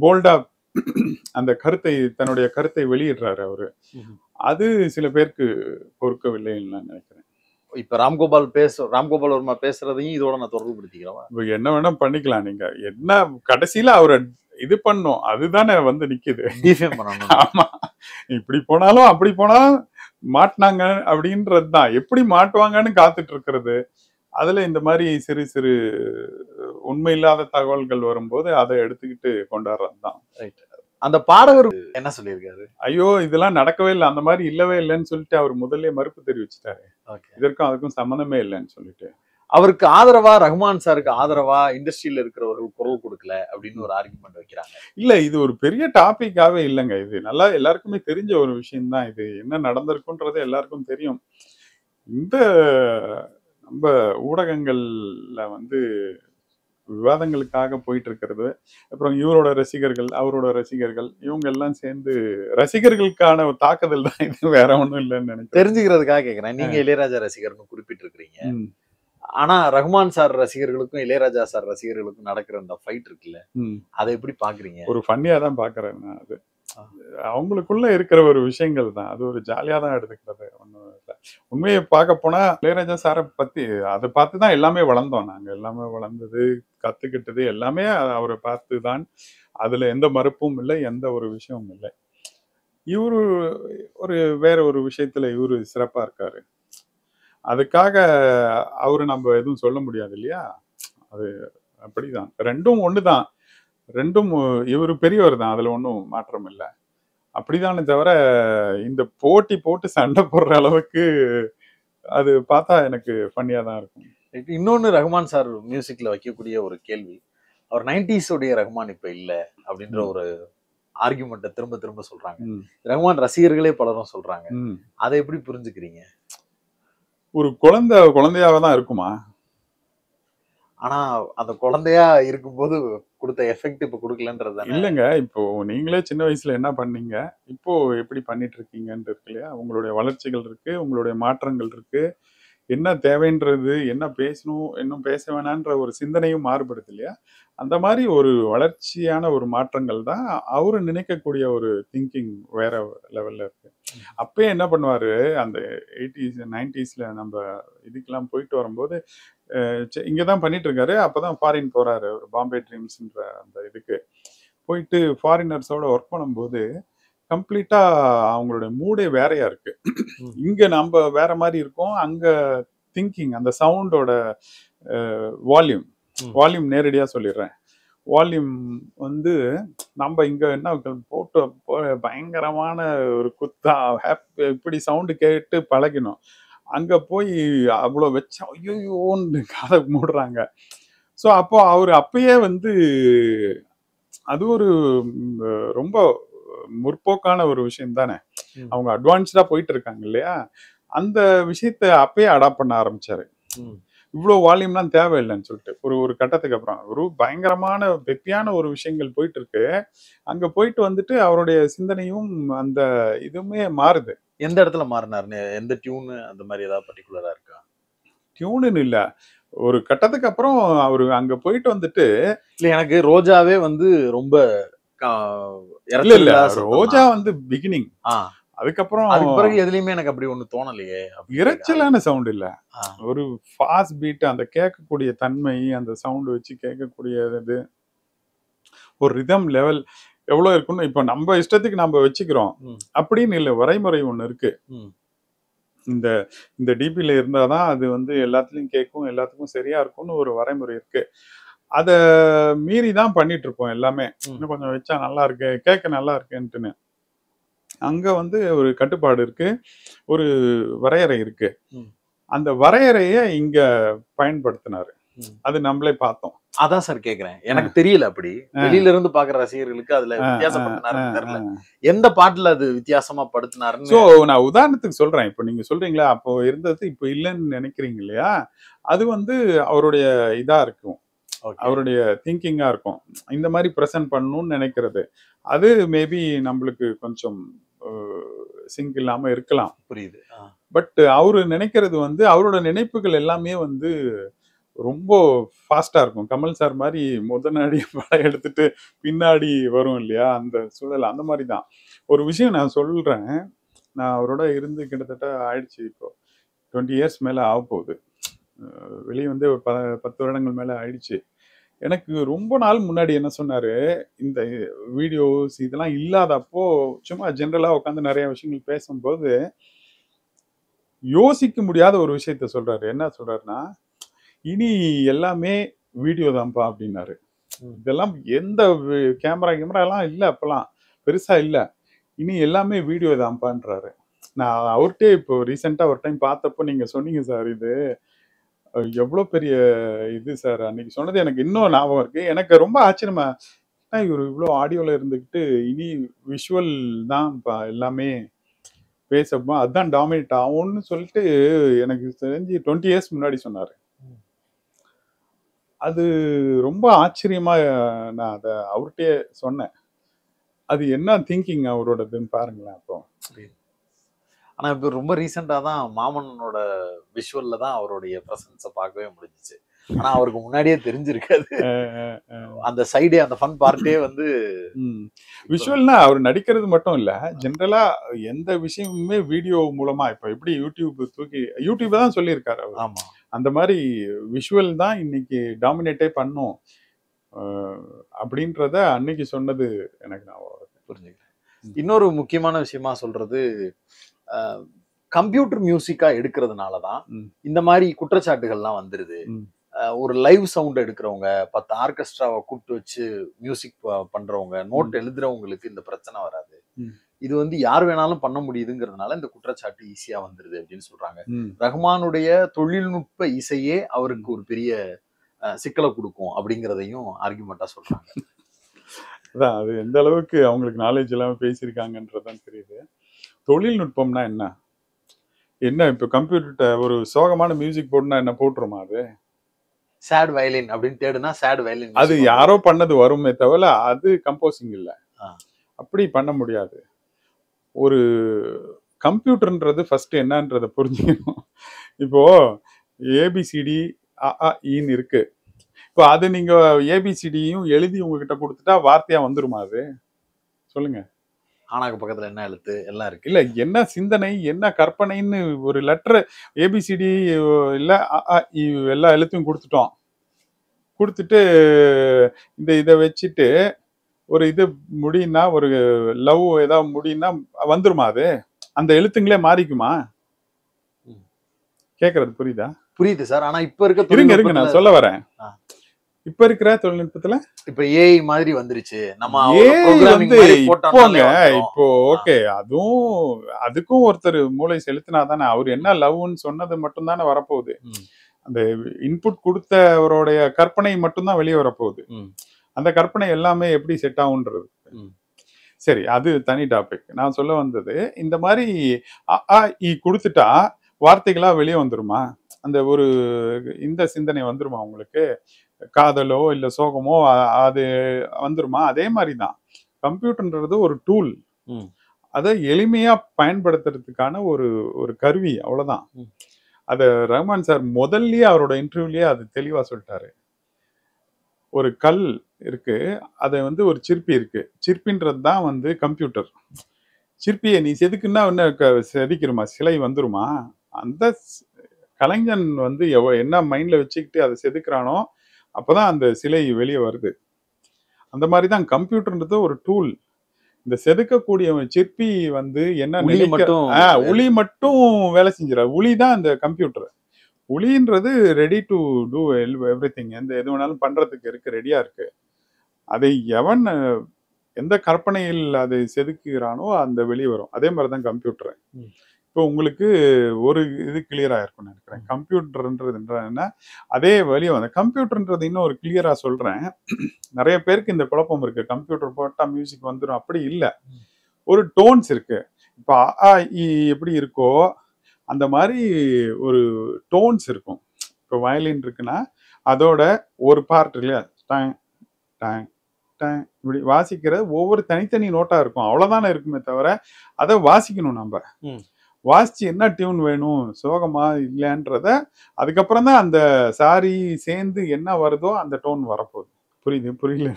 போல்டாக அந்த கருத்தை தன்னுடைய கருத்தை வெளியிடுறாரு அவரு அது சில பேருக்கு பொறுக்கவில்லைன்னு நான் நினைக்கிறேன் இப்ப ராம்கோபால் பேச ராம்கோபால் வர்மா பேசுறதையும் இதோட நான் தொடர்பு படுத்திக்கிறேன் என்ன வேணா பண்ணிக்கலாம் நீங்க என்ன கடைசியில அவரை இது பண்ணும் அதுதானே வந்து நிக்குது ஆமா இப்படி போனாலும் அப்படி போனாலும் மாட்டினாங்க அப்படின்றதுதான் எப்படி மாட்டுவாங்கன்னு காத்துட்டு இருக்கிறது அதில் இந்த மாதிரி சிறு சிறு உண்மை இல்லாத தகவல்கள் வரும்போது அதை எடுத்துக்கிட்டு கொண்டாடுறது தான் அந்த பாடகர் என்ன சொல்லியிருக்காரு ஐயோ இதெல்லாம் நடக்கவே இல்லை அந்த மாதிரி இல்லவே இல்லைன்னு சொல்லிட்டு அவர் முதல்ல மறுப்பு தெரிவிச்சிட்டாரு இதற்கும் அதுக்கும் சம்மந்தமே இல்லைன்னு சொல்லிட்டு அவருக்கு ஆதரவா ரஹ்மான் சாருக்கு ஆதரவா இண்டஸ்ட்ரியில இருக்கிறவர்கள் குரல் கொடுக்கல அப்படின்னு ஒரு ஆர்குமெண்ட் வைக்கிறாங்க இல்ல இது ஒரு பெரிய டாபிக்காவே இல்லைங்க இது நல்லா எல்லாருக்குமே தெரிஞ்ச ஒரு விஷயம்தான் இது என்ன நடந்திருக்குன்றது எல்லாருக்கும் தெரியும் இந்த நம்ம ஊடகங்களில் வந்து விவாதங்களுக்காக போயிட்டு இருக்கிறது அப்புறம் இவரோட ரசிகர்கள் அவரோட ரசிகர்கள் இவங்க எல்லாம் சேர்ந்து ரசிகர்களுக்கான தாக்குதல் தான் இது வேற ஒன்றும் இல்லைன்னு நினைக்கிறேன் தெரிஞ்சுக்கிறதுக்காக கேட்குறேன் நீங்க இளையராஜா ரசிகர்னு இருக்கிறீங்க ஆனா ரஹ்மான் சார் ரசிகர்களுக்கும் இளையராஜா சார் ரசிகர்களுக்கும் நடக்கிற அந்த ஃபைட் இருக்குல்ல அதை எப்படி பாக்குறீங்க ஒரு ஃபன்னியா தான் பாக்குறேன் நான் அது அவங்களுக்குள்ள இருக்கிற ஒரு விஷயங்கள் தான் அது ஒரு ஜாலியாக தான் எடுத்துக்கிறது ஒன்றும் இல்லை உண்மையை பார்க்க போனால் இளையராஜா சாரை பற்றி அதை பார்த்து தான் எல்லாமே வளர்ந்தோம் நாங்கள் எல்லாமே வளர்ந்தது கற்றுக்கிட்டது எல்லாமே அவரை பார்த்து தான் அதில் எந்த மறுப்பும் இல்லை எந்த ஒரு விஷயமும் இல்லை இவரு ஒரு வேற ஒரு விஷயத்துல இவரு சிறப்பாக இருக்காரு அதுக்காக அவரு நம்ம எதுவும் சொல்ல முடியாது இல்லையா அது அப்படிதான் ரெண்டும் ஒண்ணுதான் தான் ரெண்டும் இவர் பெரியவர் தான் அதில் ஒன்றும் மாற்றம் இல்லை அப்படிதானே தவிர இந்த போட்டி போட்டு சண்டை போடுற அளவுக்கு அது பார்த்தா எனக்கு ஃபன்னியாக தான் இருக்கும் இன்னொன்று ரஹ்மான் சார் மியூசிக்கில் வைக்கக்கூடிய ஒரு கேள்வி அவர் நைன்டிஸோடைய ரஹ்மான் இப்போ இல்லை அப்படின்ற ஒரு ஆர்குமெண்ட்டை திரும்ப திரும்ப சொல்கிறாங்க ரஹ்மான் ரசிகர்களே பலரும் சொல்கிறாங்க அதை எப்படி புரிஞ்சுக்கிறீங்க ஒரு குழந்தை குழந்தையாக தான் இருக்குமா ஆனா அந்த குழந்தையா இருக்கும்போது கொடுத்த எஃபெக்ட் இப்ப கொடுக்கலன்றது இல்லைங்க இப்போ நீங்களே சின்ன வயசுல என்ன பண்ணீங்க இப்போ எப்படி பண்ணிட்டு இருக்கீங்கன்னு இருக்கு இல்லையா உங்களுடைய வளர்ச்சிகள் இருக்கு உங்களுடைய மாற்றங்கள் இருக்கு என்ன தேவைன்றது என்ன பேசணும் இன்னும் பேச வேணான்ற ஒரு சிந்தனையும் மாறுபடுது இல்லையா அந்த மாதிரி ஒரு வளர்ச்சியான ஒரு மாற்றங்கள் தான் அவரு நினைக்கக்கூடிய ஒரு திங்கிங் வேற லெவல்ல இருக்கு அப்பயே என்ன பண்ணுவாரு அந்த எயிட்டிஸ் நைன்டிஸ்ல நம்ம இதுக்கெல்லாம் போயிட்டு வரும்போது இங்க தான் பண்ணிட்டு இருக்காரு அப்பதான் ஃபாரின் போறாரு பாம்பே ட்ரீம்ஸ்ன்ற அந்த இதுக்கு போயிட்டு ஃபாரினர்ஸோட ஒர்க் பண்ணும்போது கம்ப்ளீட்டாக அவங்களுடைய மூடே வேறையா இருக்கு இங்கே நம்ம வேற மாதிரி இருக்கோம் அங்கே திங்கிங் அந்த சவுண்டோட வால்யூம் வால்யூம் நேரடியாக சொல்லிடுறேன் வால்யூம் வந்து நம்ம இங்கே என்ன போட்டு பயங்கரமான ஒரு குத்தா ஹாப்பி இப்படி சவுண்டு கேட்டு பழகினோம் அங்கே போய் அவ்வளோ வச்சா ஐயோன்னு கதை மூடுறாங்க ஸோ அப்போ அவர் அப்பயே வந்து அது ஒரு ரொம்ப முற்போக்கான ஒரு விஷயம் தானே அவங்க அட்வான்ஸ்டா போயிட்டு இருக்காங்க இல்லையா அந்த விஷயத்த அப்பயே அடாப்ட் பண்ண ஆரம்பிச்சாரு இவ்வளோ வால்யூம்லாம் தேவையில்லைன்னு சொல்லிட்டு ஒரு ஒரு கட்டத்துக்கு அப்புறம் ஒரு பயங்கரமான வெப்பியான ஒரு விஷயங்கள் போயிட்டு இருக்கு அங்க போயிட்டு வந்துட்டு அவருடைய சிந்தனையும் அந்த இதுவுமே மாறுது எந்த இடத்துல மாறினாருன்னு எந்த டியூனு அந்த மாதிரி ஏதாவது பர்டிகுலரா இருக்கா டியூனு இல்லை ஒரு கட்டத்துக்கு அப்புறம் அவர் அங்க போயிட்டு வந்துட்டு இல்லை எனக்கு ரோஜாவே வந்து ரொம்ப இல்ல இல்ல ரோஜா வந்து பிகினிங் அதுக்கப்புறம் அதுக்கு பிறகு எதுலயுமே எனக்கு அப்படி ஒண்ணு தோணலையே இறைச்சலான சவுண்ட் இல்ல ஒரு ஃபாஸ்ட் பீட் அந்த கேட்கக்கூடிய தன்மை அந்த சவுண்ட் வச்சு கேட்கக்கூடிய இது ஒரு ரிதம் லெவல் எவ்வளவு இருக்குன்னு இப்ப நம்ம இஷ்டத்துக்கு நம்ம வச்சுக்கிறோம் அப்படின்னு இல்ல வரைமுறை ஒன்று இருக்கு இந்த இந்த டிபில இருந்தாதான் அது வந்து எல்லாத்துலயும் கேட்கும் எல்லாத்துக்கும் சரியா இருக்கும்னு ஒரு வரைமுறை இருக்கு அதை மீறி தான் பண்ணிட்டு இருப்போம் எல்லாமே இன்னும் கொஞ்சம் வச்சா நல்லா இருக்கு கேட்க நல்லா இருக்குன்ட்டுன்னு அங்க வந்து ஒரு கட்டுப்பாடு இருக்கு ஒரு வரையறை இருக்கு அந்த வரையறைய இங்க பயன்படுத்தினாரு அது நம்மளே பார்த்தோம் அதான் சார் கேக்குறேன் எனக்கு தெரியல அப்படி வெளியில இருந்து பாக்குற ரசிகர்களுக்கு அதுல வித்தியாசம் தெரியல எந்த பாட்டுல அது வித்தியாசமா படுத்தினாருன்னு சோ நான் உதாரணத்துக்கு சொல்றேன் இப்போ நீங்க சொல்றீங்களா அப்போ இருந்தது இப்போ இல்லைன்னு நினைக்கிறீங்க இல்லையா அது வந்து அவருடைய இதா இருக்கும் அவருடைய திங்கிங்காக இருக்கும் இந்த மாதிரி ப்ரெசென்ட் பண்ணணும்னு நினைக்கிறது அது மேபி நம்மளுக்கு கொஞ்சம் சிங்க் இல்லாமல் இருக்கலாம் புரியுது பட் அவரு நினைக்கிறது வந்து அவரோட நினைப்புகள் எல்லாமே வந்து ரொம்ப ஃபாஸ்ட்டாக இருக்கும் கமல் சார் மாதிரி முதனாடி நாடி படம் எடுத்துட்டு பின்னாடி வரும் இல்லையா அந்த சூழல் அந்த மாதிரி தான் ஒரு விஷயம் நான் சொல்கிறேன் நான் அவரோட இருந்து கிட்டத்தட்ட ஆயிடுச்சு இப்போ டுவெண்ட்டி இயர்ஸ் மேலே ஆக போகுது வெளியே வந்து ப பத்து வருடங்கள் மேலே ஆயிடுச்சு எனக்கு ரொம்ப நாள் முன்னாடி என்ன சொன்னார் இந்த வீடியோஸ் இதெல்லாம் இல்லாதப்போ சும்மா ஜென்ரலாக உட்காந்து நிறைய விஷயங்கள் பேசும்போது யோசிக்க முடியாத ஒரு விஷயத்த சொல்கிறாரு என்ன சொல்கிறாருன்னா இனி எல்லாமே வீடியோ தான்ப்பா அப்படின்னாரு இதெல்லாம் எந்த கேமரா கேமராலாம் இல்லை அப்போலாம் பெருசாக இல்லை இனி எல்லாமே வீடியோ தான்ப்பான்றாரு நான் அவர்கிட்டே இப்போ ரீசெண்டாக ஒரு டைம் பார்த்தப்போ நீங்கள் சொன்னீங்க சார் இது எவ்வளோ பெரிய இது சார் அன்னைக்கு சொன்னது எனக்கு இன்னும் ஞாபகம் இருக்கு எனக்கு ரொம்ப ஆச்சரியமா இவர் இவ்வளோ ஆடியோவில் இருந்துக்கிட்டு இனி விஷுவல் தான் எல்லாமே பேசப்போ அதுதான் டாமினேட் ஆகும்னு சொல்லிட்டு எனக்கு தெரிஞ்சு டுவெண்ட்டி இயர்ஸ் முன்னாடி சொன்னார் அது ரொம்ப ஆச்சரியமா நான் அதை அவர்கிட்டயே சொன்னேன் அது என்ன திங்கிங் அவரோடதுன்னு பாருங்களேன் அப்போ ஆனால் இப்போ ரொம்ப ரீசெண்டாக தான் மாமன்னோட விஷுவலில் தான் அவருடைய ப்ரெசன்ஸை பார்க்கவே முடிஞ்சிச்சு ஆனால் அவருக்கு முன்னாடியே தெரிஞ்சிருக்காது அந்த சைடே அந்த ஃபன் பார்ட்டே வந்து விஷுவல்னா அவர் நடிக்கிறது மட்டும் இல்லை ஜென்ரலாக எந்த விஷயமுமே வீடியோ மூலமாக இப்போ எப்படி யூடியூப் தூக்கி யூடியூப்பை தான் சொல்லியிருக்காரு அவர் ஆமாம் அந்த மாதிரி விஷுவல் தான் இன்னைக்கு டாமினேட்டே பண்ணும் அப்படின்றத அன்னைக்கு சொன்னது எனக்கு நான் புரிஞ்சுக்கிறேன் இன்னொரு முக்கியமான விஷயமா சொல்றது கம்ப்யூட்டர் மியூசிக்கா எடுக்கிறதுனால தான் இந்த மாதிரி குற்றச்சாட்டுகள்லாம் வந்துருது ஒரு லைவ் சவுண்ட் எடுக்கிறவங்க பத்து ஆர்கெஸ்ட்ராவை கூப்பிட்டு வச்சு மியூசிக் பண்றவங்க நோட் எழுதுறவங்களுக்கு இந்த பிரச்சனை வராது இது வந்து யார் வேணாலும் பண்ண முடியுதுங்கிறதுனால இந்த குற்றச்சாட்டு ஈஸியா வந்துருது அப்படின்னு சொல்றாங்க ரஹ்மானுடைய தொழில்நுட்ப இசையே அவருக்கு ஒரு பெரிய சிக்கலை கொடுக்கும் அப்படிங்கிறதையும் ஆர்குமெண்டா சொல்றாங்க அதான் அது எந்த அளவுக்கு அவங்களுக்கு நாலேஜ் இல்லாமல் பேசியிருக்காங்கன்றதான் தெரியுது தொழில்நுட்பம்னா என்ன என்ன இப்போ கம்ப்யூட்டர் ஒரு சோகமான மியூசிக் போட்டுனா என்ன போட்டுருமா அது சேட் வயலின் அப்படின்னு தேடுனா சேட் வயலின் அது யாரோ பண்ணது வருமே தவிர அது கம்போசிங் இல்லை அப்படி பண்ண முடியாது ஒரு கம்ப்யூட்டர்ன்றது ஃபர்ஸ்ட் என்னன்றத புரிஞ்சுக்கணும் இப்போ ஏபிசிடி ஈன்னு இருக்கு இப்போ அது நீங்க ஏபிசிடியும் எழுதி உங்ககிட்ட கொடுத்துட்டா வார்த்தையா வந்துருமா அது சொல்லுங்க ஆனாக்கு பக்கத்தில் என்ன எழுத்து எல்லாம் இருக்கு இல்லை என்ன சிந்தனை என்ன கற்பனைன்னு ஒரு லெட்டர் ஏபிசிடி இல்லை எல்லா எழுத்தையும் கொடுத்துட்டோம் கொடுத்துட்டு இந்த இதை வச்சுட்டு ஒரு இது முடியும்னா ஒரு லவ் ஏதாவது முடியும்னா வந்துருமா அது அந்த எழுத்துங்களே மாறிக்குமா கேட்கறது புரியுதா புரியுது சார் ஆனா இப்ப இருக்க இருங்க இருங்க நான் சொல்ல வரேன் இப்ப இருக்கிற தொழில்நுட்பத்துல இப்ப ஏஐ மாதிரி வந்துருச்சு நம்ம வந்து இப்போங்க இப்போ ஓகே அதுவும் அதுக்கும் ஒருத்தர் மூளை செலுத்தினா தானே அவர் என்ன லவ்னு சொன்னது மட்டும் தானே வரப்போகுது அந்த இன்புட் கொடுத்தவருடைய கற்பனை மட்டும்தான் வெளியே வரப்போகுது அந்த கற்பனை எல்லாமே எப்படி செட் ஆகுன்றது சரி அது தனி டாபிக் நான் சொல்ல வந்தது இந்த மாதிரி கொடுத்துட்டா வார்த்தைகளா வெளியே வந்துருமா அந்த ஒரு இந்த சிந்தனை வந்துருமா உங்களுக்கு காதலோ இல்லை சோகமோ அது வந்துருமா அதே மாதிரி தான் கம்ப்யூட்டர்ன்றது ஒரு டூல் அதை எளிமையாக பயன்படுத்துறதுக்கான ஒரு ஒரு கருவி அவ்வளோதான் அதை ரஹ்மான் சார் முதல்லயே அவரோட இன்டர்வியூலயே அது தெளிவாக சொல்லிட்டாரு ஒரு கல் இருக்கு அதை வந்து ஒரு சிற்பி இருக்கு சிற்பின்றது தான் வந்து கம்ப்யூட்டர் சிற்பியை நீ செதுக்குன்னா இன்னும் செதுக்கிருமா சிலை வந்துருமா அந்த கலைஞன் வந்து எவ்வளோ என்ன மைண்டில் வச்சுக்கிட்டு அதை செதுக்கிறானோ அப்போதான் அந்த சிலை வெளியே வருது அந்த மாதிரி தான் கம்ப்யூட்டர்ன்றது ஒரு டூல் இந்த செதுக்கக்கூடிய சிற்பி வந்து என்ன மட்டும் ஒளி மட்டும் வேலை செஞ்சிடா ஒளி தான் இந்த கம்ப்யூட்டர் ஒளின்றது ready to do everything எந்த எது வேணாலும் பண்றதுக்கு இருக்கு ரெடியா இருக்கு அதை எவன் எந்த கற்பனையில் அதை செதுக்குகிறானோ அந்த வெளியே வரும் அதே மாதிரி தான் கம்ப்யூட்டர் இப்போ உங்களுக்கு ஒரு இது கிளியராக இருக்கும்னு நினைக்கிறேன் கம்ப்யூட்டர்ன்றது என்ன அதே வழியும் அந்த கம்ப்யூட்டர்ன்றது இன்னும் ஒரு கிளியராக சொல்கிறேன் நிறைய பேருக்கு இந்த குழப்பம் இருக்குது கம்ப்யூட்டர் போட்டால் மியூசிக் வந்துடும் அப்படி இல்லை ஒரு டோன்ஸ் இருக்குது இப்போ ஆ எப்படி இருக்கோ அந்த மாதிரி ஒரு டோன்ஸ் இருக்கும் இப்போ வயலின் இருக்குன்னா அதோட ஒரு பார்ட் இல்லையா டேங் டேங் டேங் இப்படி வாசிக்கிறது ஒவ்வொரு தனித்தனி நோட்டாக இருக்கும் அவ்வளோதானே இருக்குமே தவிர அதை வாசிக்கணும் நம்ம வாசிச்சு என்ன டியூன் வேணும் சோகமா இல்லைன்றத அதுக்கப்புறம் தான் அந்த சாரி சேர்ந்து என்ன வருதோ அந்த டோன் வரப்போகுது புரியுது புரியல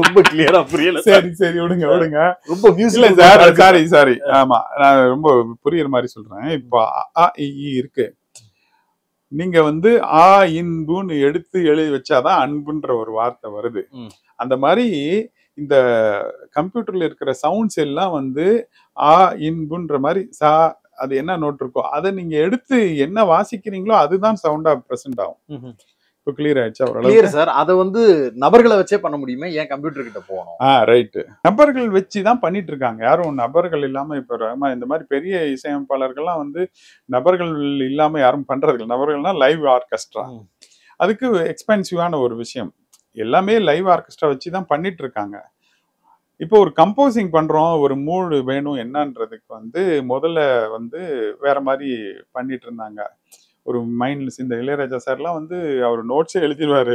ரொம்ப கிளியரா புரியல சரி சரி விடுங்க விடுங்க ரொம்ப சார் சாரி சாரி ஆமா நான் ரொம்ப புரியற மாதிரி சொல்றேன் இப்போ அ இருக்கு நீங்க வந்து ஆ இன்புன்னு எடுத்து எழுதி வச்சாதான் அன்புன்ற ஒரு வார்த்தை வருது அந்த மாதிரி இந்த கம்ப்யூட்டர்ல இருக்கிற சவுண்ட்ஸ் எல்லாம் வந்து ஆ இன்புன்ற மாதிரி சா அது என்ன நோட் இருக்கோ அதை நீங்க எடுத்து என்ன வாசிக்கிறீங்களோ அதுதான் சவுண்டா ப்ரெசென்ட் ஆகும் இப்போ கிளியர் ஆயிடுச்சு சார் அதை வந்து நபர்களை வச்சே பண்ண முடியுமே ஏன் கம்ப்யூட்டர் கிட்ட போகணும் ஆ ரைட்டு நபர்கள் வச்சு தான் பண்ணிட்டு இருக்காங்க யாரும் நபர்கள் இல்லாமல் இப்போ இந்த மாதிரி பெரிய இசையமைப்பாளர்கள்லாம் வந்து நபர்கள் இல்லாமல் யாரும் பண்றது இல்லை நபர்கள்னா லைவ் ஆர்கெஸ்ட்ரா அதுக்கு எக்ஸ்பென்சிவான ஒரு விஷயம் எல்லாமே லைவ் ஆர்கெஸ்ட்ரா வச்சு தான் பண்ணிட்டு இருக்காங்க இப்போ ஒரு கம்போசிங் பண்ணுறோம் ஒரு மூடு வேணும் என்னன்றதுக்கு வந்து முதல்ல வந்து வேற மாதிரி பண்ணிட்டு இருந்தாங்க ஒரு மைண்ட்ஸ் இந்த இளையராஜா சார்லாம் வந்து அவர் நோட்ஸே எழுதிடுவார்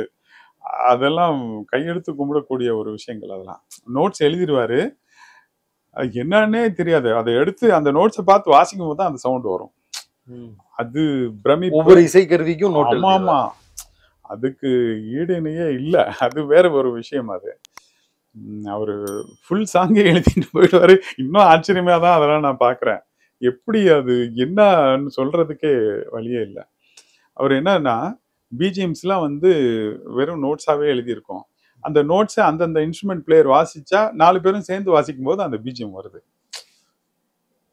அதெல்லாம் கையெழுத்து கும்பிடக்கூடிய ஒரு விஷயங்கள் அதெல்லாம் நோட்ஸ் எழுதிடுவார் என்னன்னே தெரியாது அதை எடுத்து அந்த நோட்ஸை பார்த்து வாசிக்கும் போது தான் அந்த சவுண்ட் வரும் அது பிரமி ஒவ்வொரு இசைக்கருவிக்கும் ஆமா ஆமா அதுக்கு ஈடுனையே இல்லை அது வேற ஒரு விஷயம் அது அவர் ஃபுல் சாங்கை எழுதிட்டு போயிடுவார் இன்னும் ஆச்சரியமாக தான் அதெல்லாம் நான் பார்க்குறேன் எப்படி அது என்னன்னு சொல்கிறதுக்கே வழியே இல்லை அவர் என்னன்னா பிஜிஎம்ஸ்லாம் வந்து வெறும் நோட்ஸாகவே எழுதியிருக்கோம் அந்த நோட்ஸை அந்தந்த இன்ஸ்ட்ருமெண்ட் பிளேயர் வாசிச்சா நாலு பேரும் சேர்ந்து வாசிக்கும் போது அந்த பிஜிஎம் வருது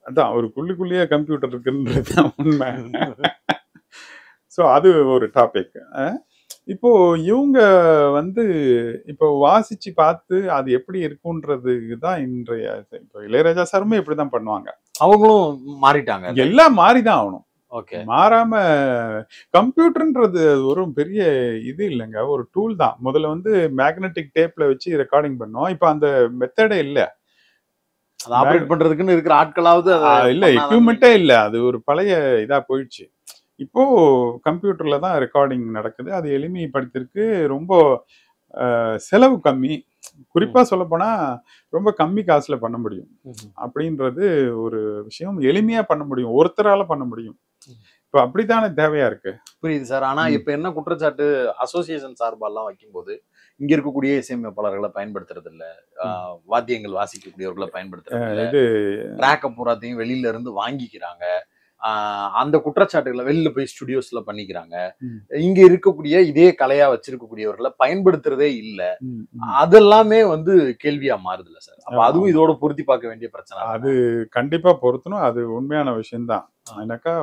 அதான் ஒரு குள்ளிக்குள்ளேயே கம்ப்யூட்டர் இருக்குன்றது தான் உண்மை ஸோ அது ஒரு டாபிக் இப்போ இவங்க வந்து இப்போ வாசிச்சு பார்த்து அது எப்படி இருக்கும்ன்றது தான் இன்றைய இப்போ இளையராஜா சாருமே இப்படிதான் பண்ணுவாங்க அவங்களும் மாறிட்டாங்க எல்லாம் மாறிதான் ஆகணும் ஓகே மாறாம கம்ப்யூட்டர்ன்றது ஒரு பெரிய இது இல்லைங்க ஒரு டூல் தான் முதல்ல வந்து மேக்னெட்டிக் டேப்ல வச்சு ரெக்கார்டிங் பண்ணோம் இப்போ அந்த மெத்தடே இல்லை ஆப்ரேட் பண்றதுக்குன்னு இருக்கிற ஆட்களாவது இல்ல எக்யூப்மெண்டே இல்ல அது ஒரு பழைய இதா போயிடுச்சு இப்போது கம்ப்யூட்டரில் தான் ரெக்கார்டிங் நடக்குது அது எளிமைப்படுத்திருக்கு ரொம்ப செலவு கம்மி குறிப்பாக சொல்லப்போனால் ரொம்ப கம்மி காசில் பண்ண முடியும் அப்படின்றது ஒரு விஷயம் எளிமையாக பண்ண முடியும் ஒருத்தரால் பண்ண முடியும் இப்போ அப்படித்தானே தேவையா இருக்கு புரியுது சார் ஆனா இப்போ என்ன குற்றச்சாட்டு அசோசியேஷன் சார்பாலாம் வைக்கும்போது இங்க இருக்கக்கூடிய இசையமைப்பாளர்களை பயன்படுத்துறது இல்ல வாத்தியங்கள் வாசிக்கக்கூடியவர்களை பயன்படுத்துறது இது ட்ராக்க பூராத்தையும் வெளியில இருந்து வாங்கிக்கிறாங்க அந்த குற்றச்சாட்டுகளை வெளில போய் ஸ்டுடியோஸ்ல பண்ணிக்கிறாங்க இங்க இருக்கக்கூடிய இதே கலையா வச்சிருக்கக்கூடியவர்களை பயன்படுத்துறதே இல்லை அதெல்லாமே வந்து கேள்வியா மாறுதுல்ல சார் அப்ப அதுவும் இதோட பொருத்தி பார்க்க வேண்டிய பிரச்சனை அது கண்டிப்பா பொருத்தணும் அது உண்மையான விஷயம்தான் எனக்கா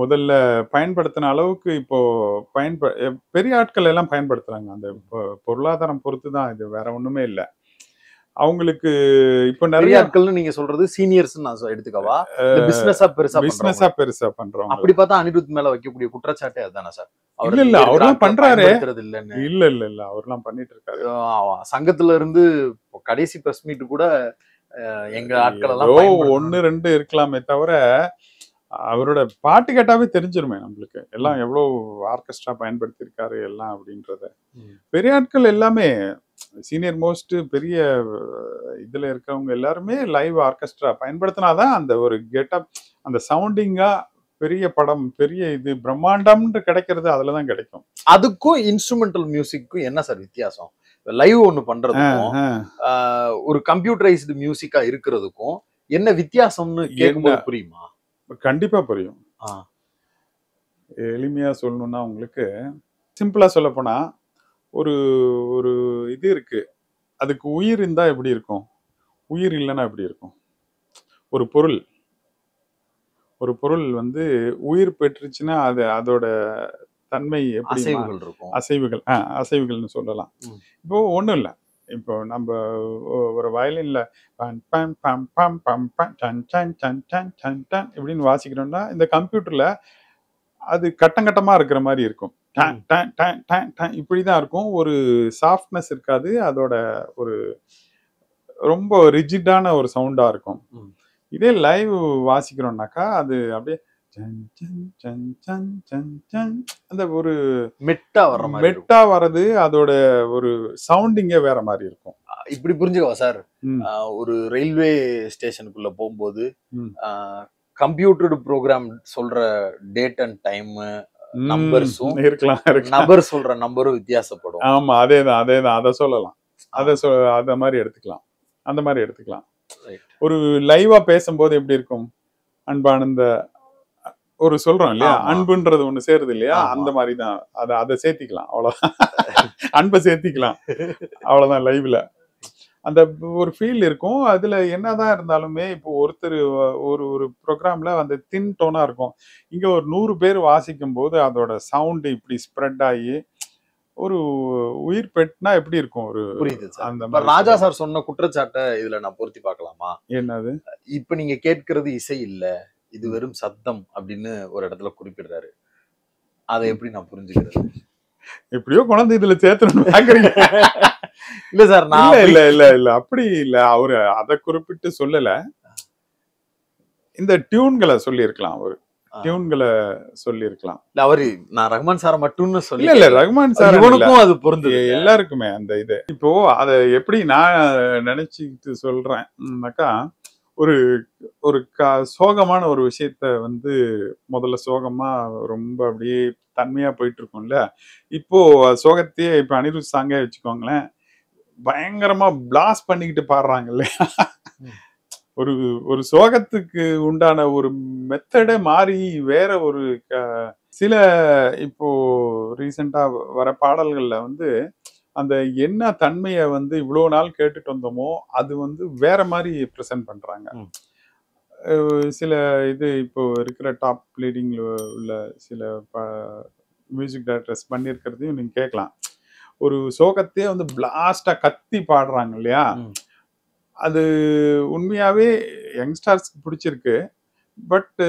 முதல்ல பயன்படுத்தின அளவுக்கு இப்போ பயன்ப பெரிய ஆட்கள் எல்லாம் பயன்படுத்துறாங்க அந்த பொருளாதாரம் பொறுத்து தான் இது வேற ஒண்ணுமே இல்லை அவங்களுக்கு இப்ப நிறைய ஆட்கள்னு நீங்க சொல்றது சீனியர்ஸ் நான் எடுத்துக்கவா பிசினஸா பெருசா பிசினஸா பெருசா பண்றோம் அப்படி பார்த்தா அனிருத் மேல வைக்கக்கூடிய குற்றச்சாட்டே அதுதானே சார் இல்ல இல்ல அவர்லாம் பண்றாரு இல்ல இல்ல இல்ல அவர்லாம் பண்ணிட்டு இருக்காரு சங்கத்துல இருந்து கடைசி பிரஸ் மீட் கூட எங்க ஆட்கள் எல்லாம் ஒன்னு ரெண்டு இருக்கலாமே தவிர அவரோட பாட்டு கேட்டாவே தெரிஞ்சிருமே நம்மளுக்கு எல்லாம் எவ்வளவு ஆர்கெஸ்ட்ரா பயன்படுத்தியிருக்காரு எல்லாம் அப்படின்றத பெரிய ஆட்கள் எல்லாமே சீனியர் மோஸ்ட் பெரிய இதில் இருக்கிறவங்க எல்லாருமே லைவ் ஆர்கெஸ்ட்ரா பயன்படுத்தினாதான் தான் அந்த ஒரு கெட்டப் அந்த சவுண்டிங்காக பெரிய படம் பெரிய இது பிரம்மாண்டம்னு கிடைக்கிறது அதில் தான் கிடைக்கும் அதுக்கும் இன்ஸ்ட்ருமெண்டல் மியூசிக்கும் என்ன சார் வித்தியாசம் லைவ் ஒன்று பண்ணுறதுக்கும் ஒரு கம்ப்யூட்டரைஸ்டு மியூசிக்காக இருக்கிறதுக்கும் என்ன வித்தியாசம்னு கேட்கும்போது புரியுமா கண்டிப்பாக புரியும் எளிமையாக சொல்லணும்னா உங்களுக்கு சிம்பிளாக சொல்ல போனா ஒரு ஒரு இது இருக்கு அதுக்கு உயிர் இருந்தா எப்படி இருக்கும் உயிர் இல்லைன்னா எப்படி இருக்கும் ஒரு பொருள் ஒரு பொருள் வந்து உயிர் பெற்றுச்சுன்னா அது அதோட தன்மை எப்படி அசைவுகள் இருக்கும் அசைவுகள் ஆ அசைவுகள்னு சொல்லலாம் இப்போ ஒன்றும் இல்லை இப்போ நம்ம ஒரு வயலினில் இப்படின்னு வாசிக்கிறோம்னா இந்த கம்ப்யூட்டர்ல அது கட்டமாக இருக்கிற மாதிரி இருக்கும் இப்படி தான் இருக்கும் ஒரு சாஃப்ட்னஸ் இருக்காது அதோட ஒரு ரொம்ப ரிஜிட்டான ஒரு சவுண்டாக இருக்கும் இதே லைவ் வாசிக்கிறோம்னாக்கா அது அப்படியே அந்த ஒரு மெட்டா வர மெட்டா வர்றது அதோட ஒரு சவுண்டிங்கே வேற மாதிரி இருக்கும் இப்படி புரிஞ்சுக்கவா சார் ஒரு ரயில்வே ஸ்டேஷனுக்குள்ள போகும்போது கம்ப்யூட்டர்டு ப்ரோக்ராம் சொல்ற டேட் அண்ட் டைம் நம்பர்ஸும் இருக்கலாம் நம்பர் சொல்ற நம்பரும் வித்தியாசப்படும் ஆமா அதே தான் அதே தான் அதை சொல்லலாம் அதை சொல் அந்த மாதிரி எடுத்துக்கலாம் அந்த மாதிரி எடுத்துக்கலாம் ஒரு லைவா பேசும்போது எப்படி இருக்கும் அன்பானந்த ஒரு சொல்றோம் இல்லையா அன்புன்றது ஒண்ணு சேருது இல்லையா அந்த மாதிரி தான் அதை அதை சேர்த்திக்கலாம் அவ்வளோ அன்பை சேர்த்திக்கலாம் அவ்வளோதான் லைவ்ல அந்த ஒரு ஃபீல் இருக்கும் அதில் என்னதான் இருந்தாலுமே இப்போ ஒருத்தர் ஒரு ஒரு ப்ரோக்ராமில் அந்த தின் டோனா இருக்கும் இங்கே ஒரு நூறு பேர் வாசிக்கும் போது அதோட சவுண்டு இப்படி ஸ்ப்ரெட் ஆகி ஒரு உயிர் பெட்னா எப்படி இருக்கும் ஒரு புரியுது அந்த ராஜா சார் சொன்ன குற்றச்சாட்டை இதுல நான் பொருத்தி பார்க்கலாமா என்னது இப்ப நீங்க கேட்கறது இசை இல்ல இது வெறும் சத்தம் அப்படின்னு ஒரு இடத்துல குறிப்பிடுறாரு அதை எப்படி நான் புரிஞ்சுக்கிறது எப்படியோ கொண்டாந்து இதுல சேர்த்து இல்ல சார் நான் இல்ல இல்ல இல்ல அப்படி இல்ல அவரு அதை குறிப்பிட்டு சொல்லல இந்த டியூன்களை சொல்லியிருக்கலாம் அவரு டியூன்களை சொல்லியிருக்கலாம் இல்ல அவரு நான் ரஹ்மான் சார மட்டும்னு சொல்லி இல்ல ரஹ்மான் சார் இவனுக்கும் அது பொருந்து எல்லாருக்குமே அந்த இது இப்போ அதை எப்படி நான் நினைச்சிட்டு சொல்றேன்னாக்கா ஒரு ஒரு க சோகமான ஒரு விஷயத்த வந்து முதல்ல சோகமா ரொம்ப அப்படியே தன்மையா போயிட்டு இருக்கும்ல இப்போ சோகத்தையே இப்போ அனிருத் சாங்கே வச்சுக்கோங்களேன் பயங்கரமா பிளாஸ் பண்ணிக்கிட்டு பாடுறாங்க இல்லையா ஒரு ஒரு சோகத்துக்கு உண்டான ஒரு மெத்தடை மாறி வேற ஒரு சில இப்போ ரீசண்டா வர பாடல்கள்ல வந்து அந்த என்ன தன்மையை வந்து இவ்வளோ நாள் கேட்டுட்டு வந்தோமோ அது வந்து வேற மாதிரி ப்ரெசென்ட் பண்றாங்க சில இது இப்போ இருக்கிற டாப் லீடிங்ல உள்ள சில மியூசிக் டைரக்டர்ஸ் பண்ணியிருக்கிறதையும் நீங்கள் கேட்கலாம் ஒரு சோகத்தையே வந்து பிளாஸ்டா கத்தி பாடுறாங்க இல்லையா அது உண்மையாவே யங்ஸ்டர்ஸ்க்கு பிடிச்சிருக்கு பட்டு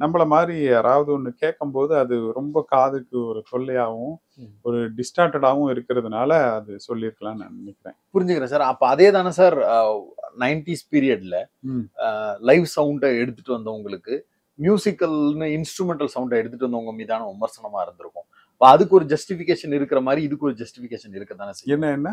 நம்மள மாதிரி யாராவது ஒன்று கேட்கும்போது அது ரொம்ப காதுக்கு ஒரு தொல்லையாகவும் ஒரு டிஸ்டார்டடாகவும் இருக்கிறதுனால அது சொல்லியிருக்கலாம்னு நான் நினைக்கிறேன் புரிஞ்சுக்கிறேன் சார் அப்போ அதே தானே சார் நைன்டிஸ் பீரியட்ல லைவ் சவுண்டை எடுத்துட்டு வந்தவங்களுக்கு மியூசிக்கல்னு இன்ஸ்ட்ருமெண்டல் சவுண்டை எடுத்துட்டு வந்தவங்க மீதான விமர்சனமா இருந்திருக்கும் அதுக்கு ஒரு ஜஸ்டிஃபிகேஷன் இருக்கிற மாதிரி இதுக்கு ஒரு ஜஸ்டிஃபிகேஷன் இருக்க தானே என்ன என்ன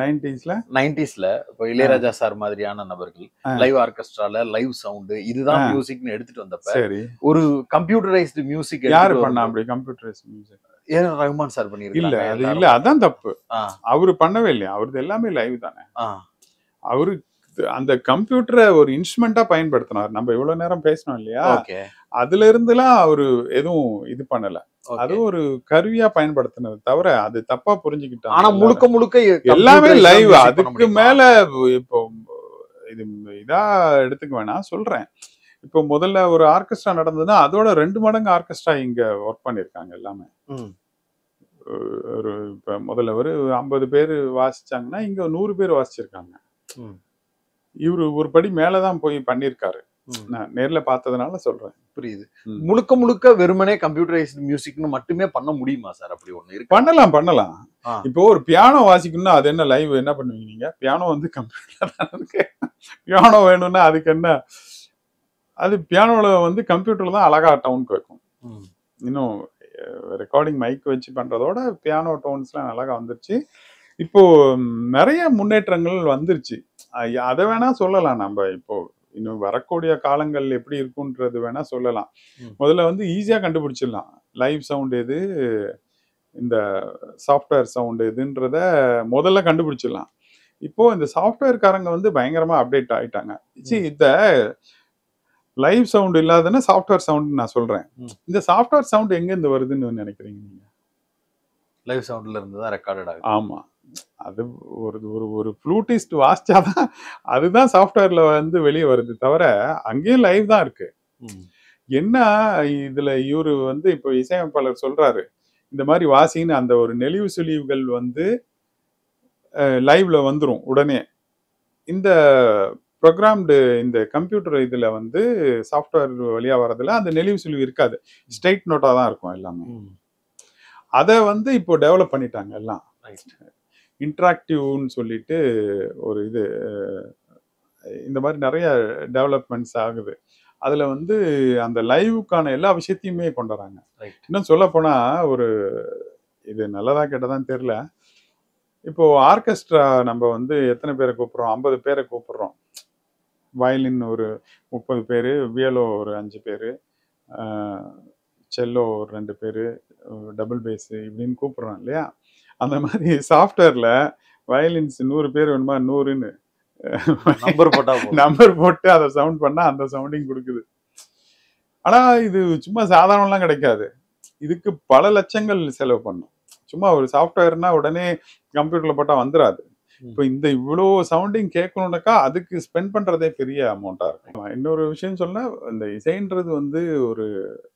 நைன்டீஸ்ல நைன்டிஸ்ல இப்போ இளையராஜா சார் மாதிரியான நபர்கள் லைவ் ஆர்கெஸ்ட்ரால லைவ் சவுண்டு இதுதான் மியூசிக்னு எடுத்துட்டு வந்தப்ப ஒரு கம்ப்யூட்டரைஸ்டு மியூசிக் யாரு பண்ணா அப்படி computerised music A Rahman sir பண்ணிருக்காங்க இல்ல அது இல்ல அதான் தப்பு அவரு பண்ணவே இல்லையா அவரது எல்லாமே லைவ் தானே அவரு அந்த கம்ப்யூட்டரை ஒரு இன்ஸ்ட்ருமெண்ட்டா பயன்படுத்தினார் நம்ம இவ்வளவு நேரம் பேசணும் இல்லையா அதுல இருந்துலாம் அவரு எதுவும் இது பண்ணல அது ஒரு கருவியா பயன்படுத்தினது தவிர அது தப்பா புரிஞ்சுக்கிட்டோம் ஆனா முழுக்க முழுக்க எல்லாமே லைவ் அதுக்கு மேல இப்போ இது இதா எடுத்துக்க வேணாம் சொல்றேன் இப்போ முதல்ல ஒரு ஆர்கெஸ்ட்ரா நடந்ததுன்னா அதோட ரெண்டு மடங்கு ஆர்கெஸ்ட்ரா இங்க ஒர்க் பண்ணிருக்காங்க எல்லாமே ஒரு இப்ப முதல்ல ஒரு ஐம்பது பேர் வாசிச்சாங்கன்னா இங்க நூறு பேர் வாசிச்சிருக்காங்க இவரு ஒரு படி மேலதான் போய் பண்ணிருக்காரு நான் நேர்ல பார்த்ததுனால சொல்றேன் புரியுது முழுக்க முழுக்க வெறுமனே கம்ப்யூட்டரைஸ்டு மியூசிக்னு மட்டுமே பண்ண முடியுமா சார் அப்படி ஒண்ணு இருக்கு பண்ணலாம் பண்ணலாம் இப்போ ஒரு பியானோ வாசிக்கணும்னா அது என்ன லைவ் என்ன பண்ணுவீங்க நீங்க பியானோ வந்து கம்ப்யூட்டர் பியானோ வேணும்னா அதுக்கு என்ன அது பியானோல வந்து கம்ப்யூட்டர்ல தான் அழகா டவுனுக்கு வைக்கும் இன்னும் ரெக்கார்டிங் மைக் வச்சு பண்றதோட பியானோ டோன்ஸ்லாம் அழகா வந்துருச்சு இப்போ நிறைய முன்னேற்றங்கள் வந்துருச்சு அதை வேணா சொல்லலாம் நம்ம இப்போ இன்னும் வரக்கூடிய காலங்கள் எப்படி இருக்குன்றது வேணா சொல்லலாம் முதல்ல வந்து ஈஸியாக கண்டுபிடிச்சிடலாம் லைவ் சவுண்ட் எது இந்த சாஃப்ட்வேர் சவுண்டு இதுன்றத முதல்ல கண்டுபிடிச்சிடலாம் இப்போ இந்த சாஃப்ட்வேர்காரங்க வந்து பயங்கரமா அப்டேட் ஆயிட்டாங்க சி இந்த லைவ் சவுண்ட் இல்லாதன்னா சாஃப்ட்வேர் சவுண்ட் நான் சொல்றேன் இந்த சாஃப்ட்வேர் சவுண்ட் எங்க இருந்து வருதுன்னு நினைக்கிறீங்க நீங்க லைவ் சவுண்ட்ல இருந்து தான் ரெக்கார்டட் ஆகும் ஆமா அது ஒரு ஒரு ஒரு ஃப்ளூட்டிஸ்ட் தான் அதுதான் சாஃப்ட்வேரில் வந்து வெளியே வருது தவிர அங்கேயும் லைவ் தான் இருக்கு என்ன இதில் இவர் வந்து இப்போ இசையமைப்பாளர் சொல்றாரு இந்த மாதிரி வாசின்னு அந்த ஒரு நெளிவு சுழிவுகள் வந்து லைவ்ல வந்துடும் உடனே இந்த ப்ரோக்ராம்டு இந்த கம்ப்யூட்டர் இதில் வந்து சாஃப்ட்வேர் வழியாக வரதில் அந்த நெளிவு சுழிவு இருக்காது ஸ்ட்ரைட் நோட்டாக தான் இருக்கும் எல்லாமே அதை வந்து இப்போ டெவலப் பண்ணிட்டாங்க எல்லாம் இன்ட்ராக்டிவ்னு சொல்லிட்டு ஒரு இது இந்த மாதிரி நிறைய டெவலப்மெண்ட்ஸ் ஆகுது அதில் வந்து அந்த லைவுக்கான எல்லா விஷயத்தையுமே கொண்டு வராங்க இன்னும் சொல்ல போனால் ஒரு இது நல்லதாக கேட்டதான் தெரில இப்போ ஆர்கெஸ்ட்ரா நம்ம வந்து எத்தனை பேரை கூப்பிட்றோம் ஐம்பது பேரை கூப்பிட்றோம் வயலின் ஒரு முப்பது பேர் வியலோ ஒரு அஞ்சு பேர் செல்லோ ஒரு ரெண்டு பேர் டபுள் பேஸு இப்படின்னு கூப்பிட்றோம் இல்லையா அந்த மாதிரி சாஃப்ட்வேர்ல வயலின்ஸ் நூறு பேர் வேணுமா நூறுன்னு நம்பர் போட்டா நம்பர் போட்டு அதை சவுண்ட் பண்ணா அந்த சவுண்டிங் கொடுக்குது ஆனா இது சும்மா சாதாரணம்லாம் கிடைக்காது இதுக்கு பல லட்சங்கள் செலவு பண்ணும் சும்மா ஒரு சாஃப்ட்வேர்னா உடனே கம்ப்யூட்டர்ல போட்டா வந்துடாது இப்போ இந்த இவ்வளோ சவுண்டிங் கேட்கணும்னாக்கா அதுக்கு ஸ்பெண்ட் பண்ணுறதே பெரிய அமௌண்ட்டாக இருக்கும் இன்னொரு விஷயம் சொன்னால் இந்த இசைன்றது வந்து ஒரு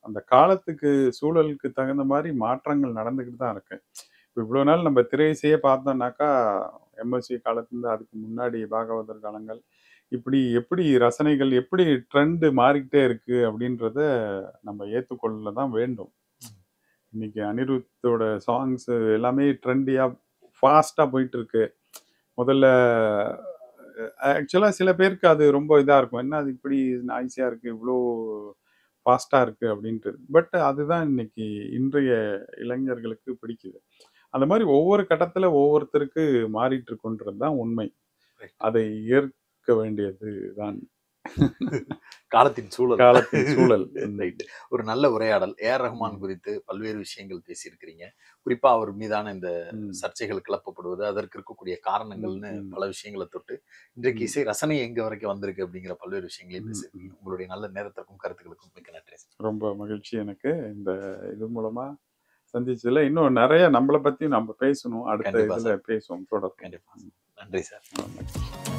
அந்த காலத்துக்கு சூழலுக்கு தகுந்த மாதிரி மாற்றங்கள் நடந்துக்கிட்டு தான் இருக்கு இப்போ இவ்வளோ நாள் நம்ம திரையிசையே பார்த்தோம்னாக்கா எம்எஸ்சி காலத்துலேருந்து அதுக்கு முன்னாடி பாகவதர் காலங்கள் இப்படி எப்படி ரசனைகள் எப்படி ட்ரெண்டு மாறிக்கிட்டே இருக்கு அப்படின்றத நம்ம ஏற்றுக்கொள்ள தான் வேண்டும் இன்னைக்கு அனிருத்தோட சாங்ஸ் எல்லாமே ட்ரெண்டியாக ஃபாஸ்ட்டாக போயிட்டு இருக்கு முதல்ல ஆக்சுவலாக சில பேருக்கு அது ரொம்ப இதாக இருக்கும் என்ன அது இப்படி நாய்ஸியாக இருக்குது இவ்வளோ ஃபாஸ்ட்டாக இருக்குது அப்படின்ட்டு பட் அதுதான் இன்னைக்கு இன்றைய இளைஞர்களுக்கு பிடிக்குது அந்த மாதிரி ஒவ்வொரு கட்டத்துல ஒவ்வொருத்தருக்கு மாறிட்டு இருக்குன்றது தான் உண்மை அதை ஏற்க வேண்டியது தான் காலத்தின் சூழல் காலத்தின் சூழல் ஒரு நல்ல உரையாடல் ஏஆர் ரஹ்மான் குறித்து பல்வேறு விஷயங்கள் பேசியிருக்கிறீங்க குறிப்பா அவர் மீதான இந்த சர்ச்சைகள் கிளப்பப்படுவது அதற்கு இருக்கக்கூடிய காரணங்கள்னு பல விஷயங்களை தொட்டு இன்றைக்கு இசை ரசனை எங்க வரைக்கும் வந்திருக்கு அப்படிங்கிற பல்வேறு விஷயங்களையும் பேசியிருக்கீங்க உங்களுடைய நல்ல நேரத்திற்கும் கருத்துக்களுக்கும் மிக்க நன்றி ரொம்ப மகிழ்ச்சி எனக்கு இந்த இது மூலமா சந்திச்சதுல இன்னும் நிறைய நம்மளை பத்தி நம்ம பேசணும் அடுத்த இதுல பேசுவோம் தொடர் கண்டிப்பா நன்றி சார்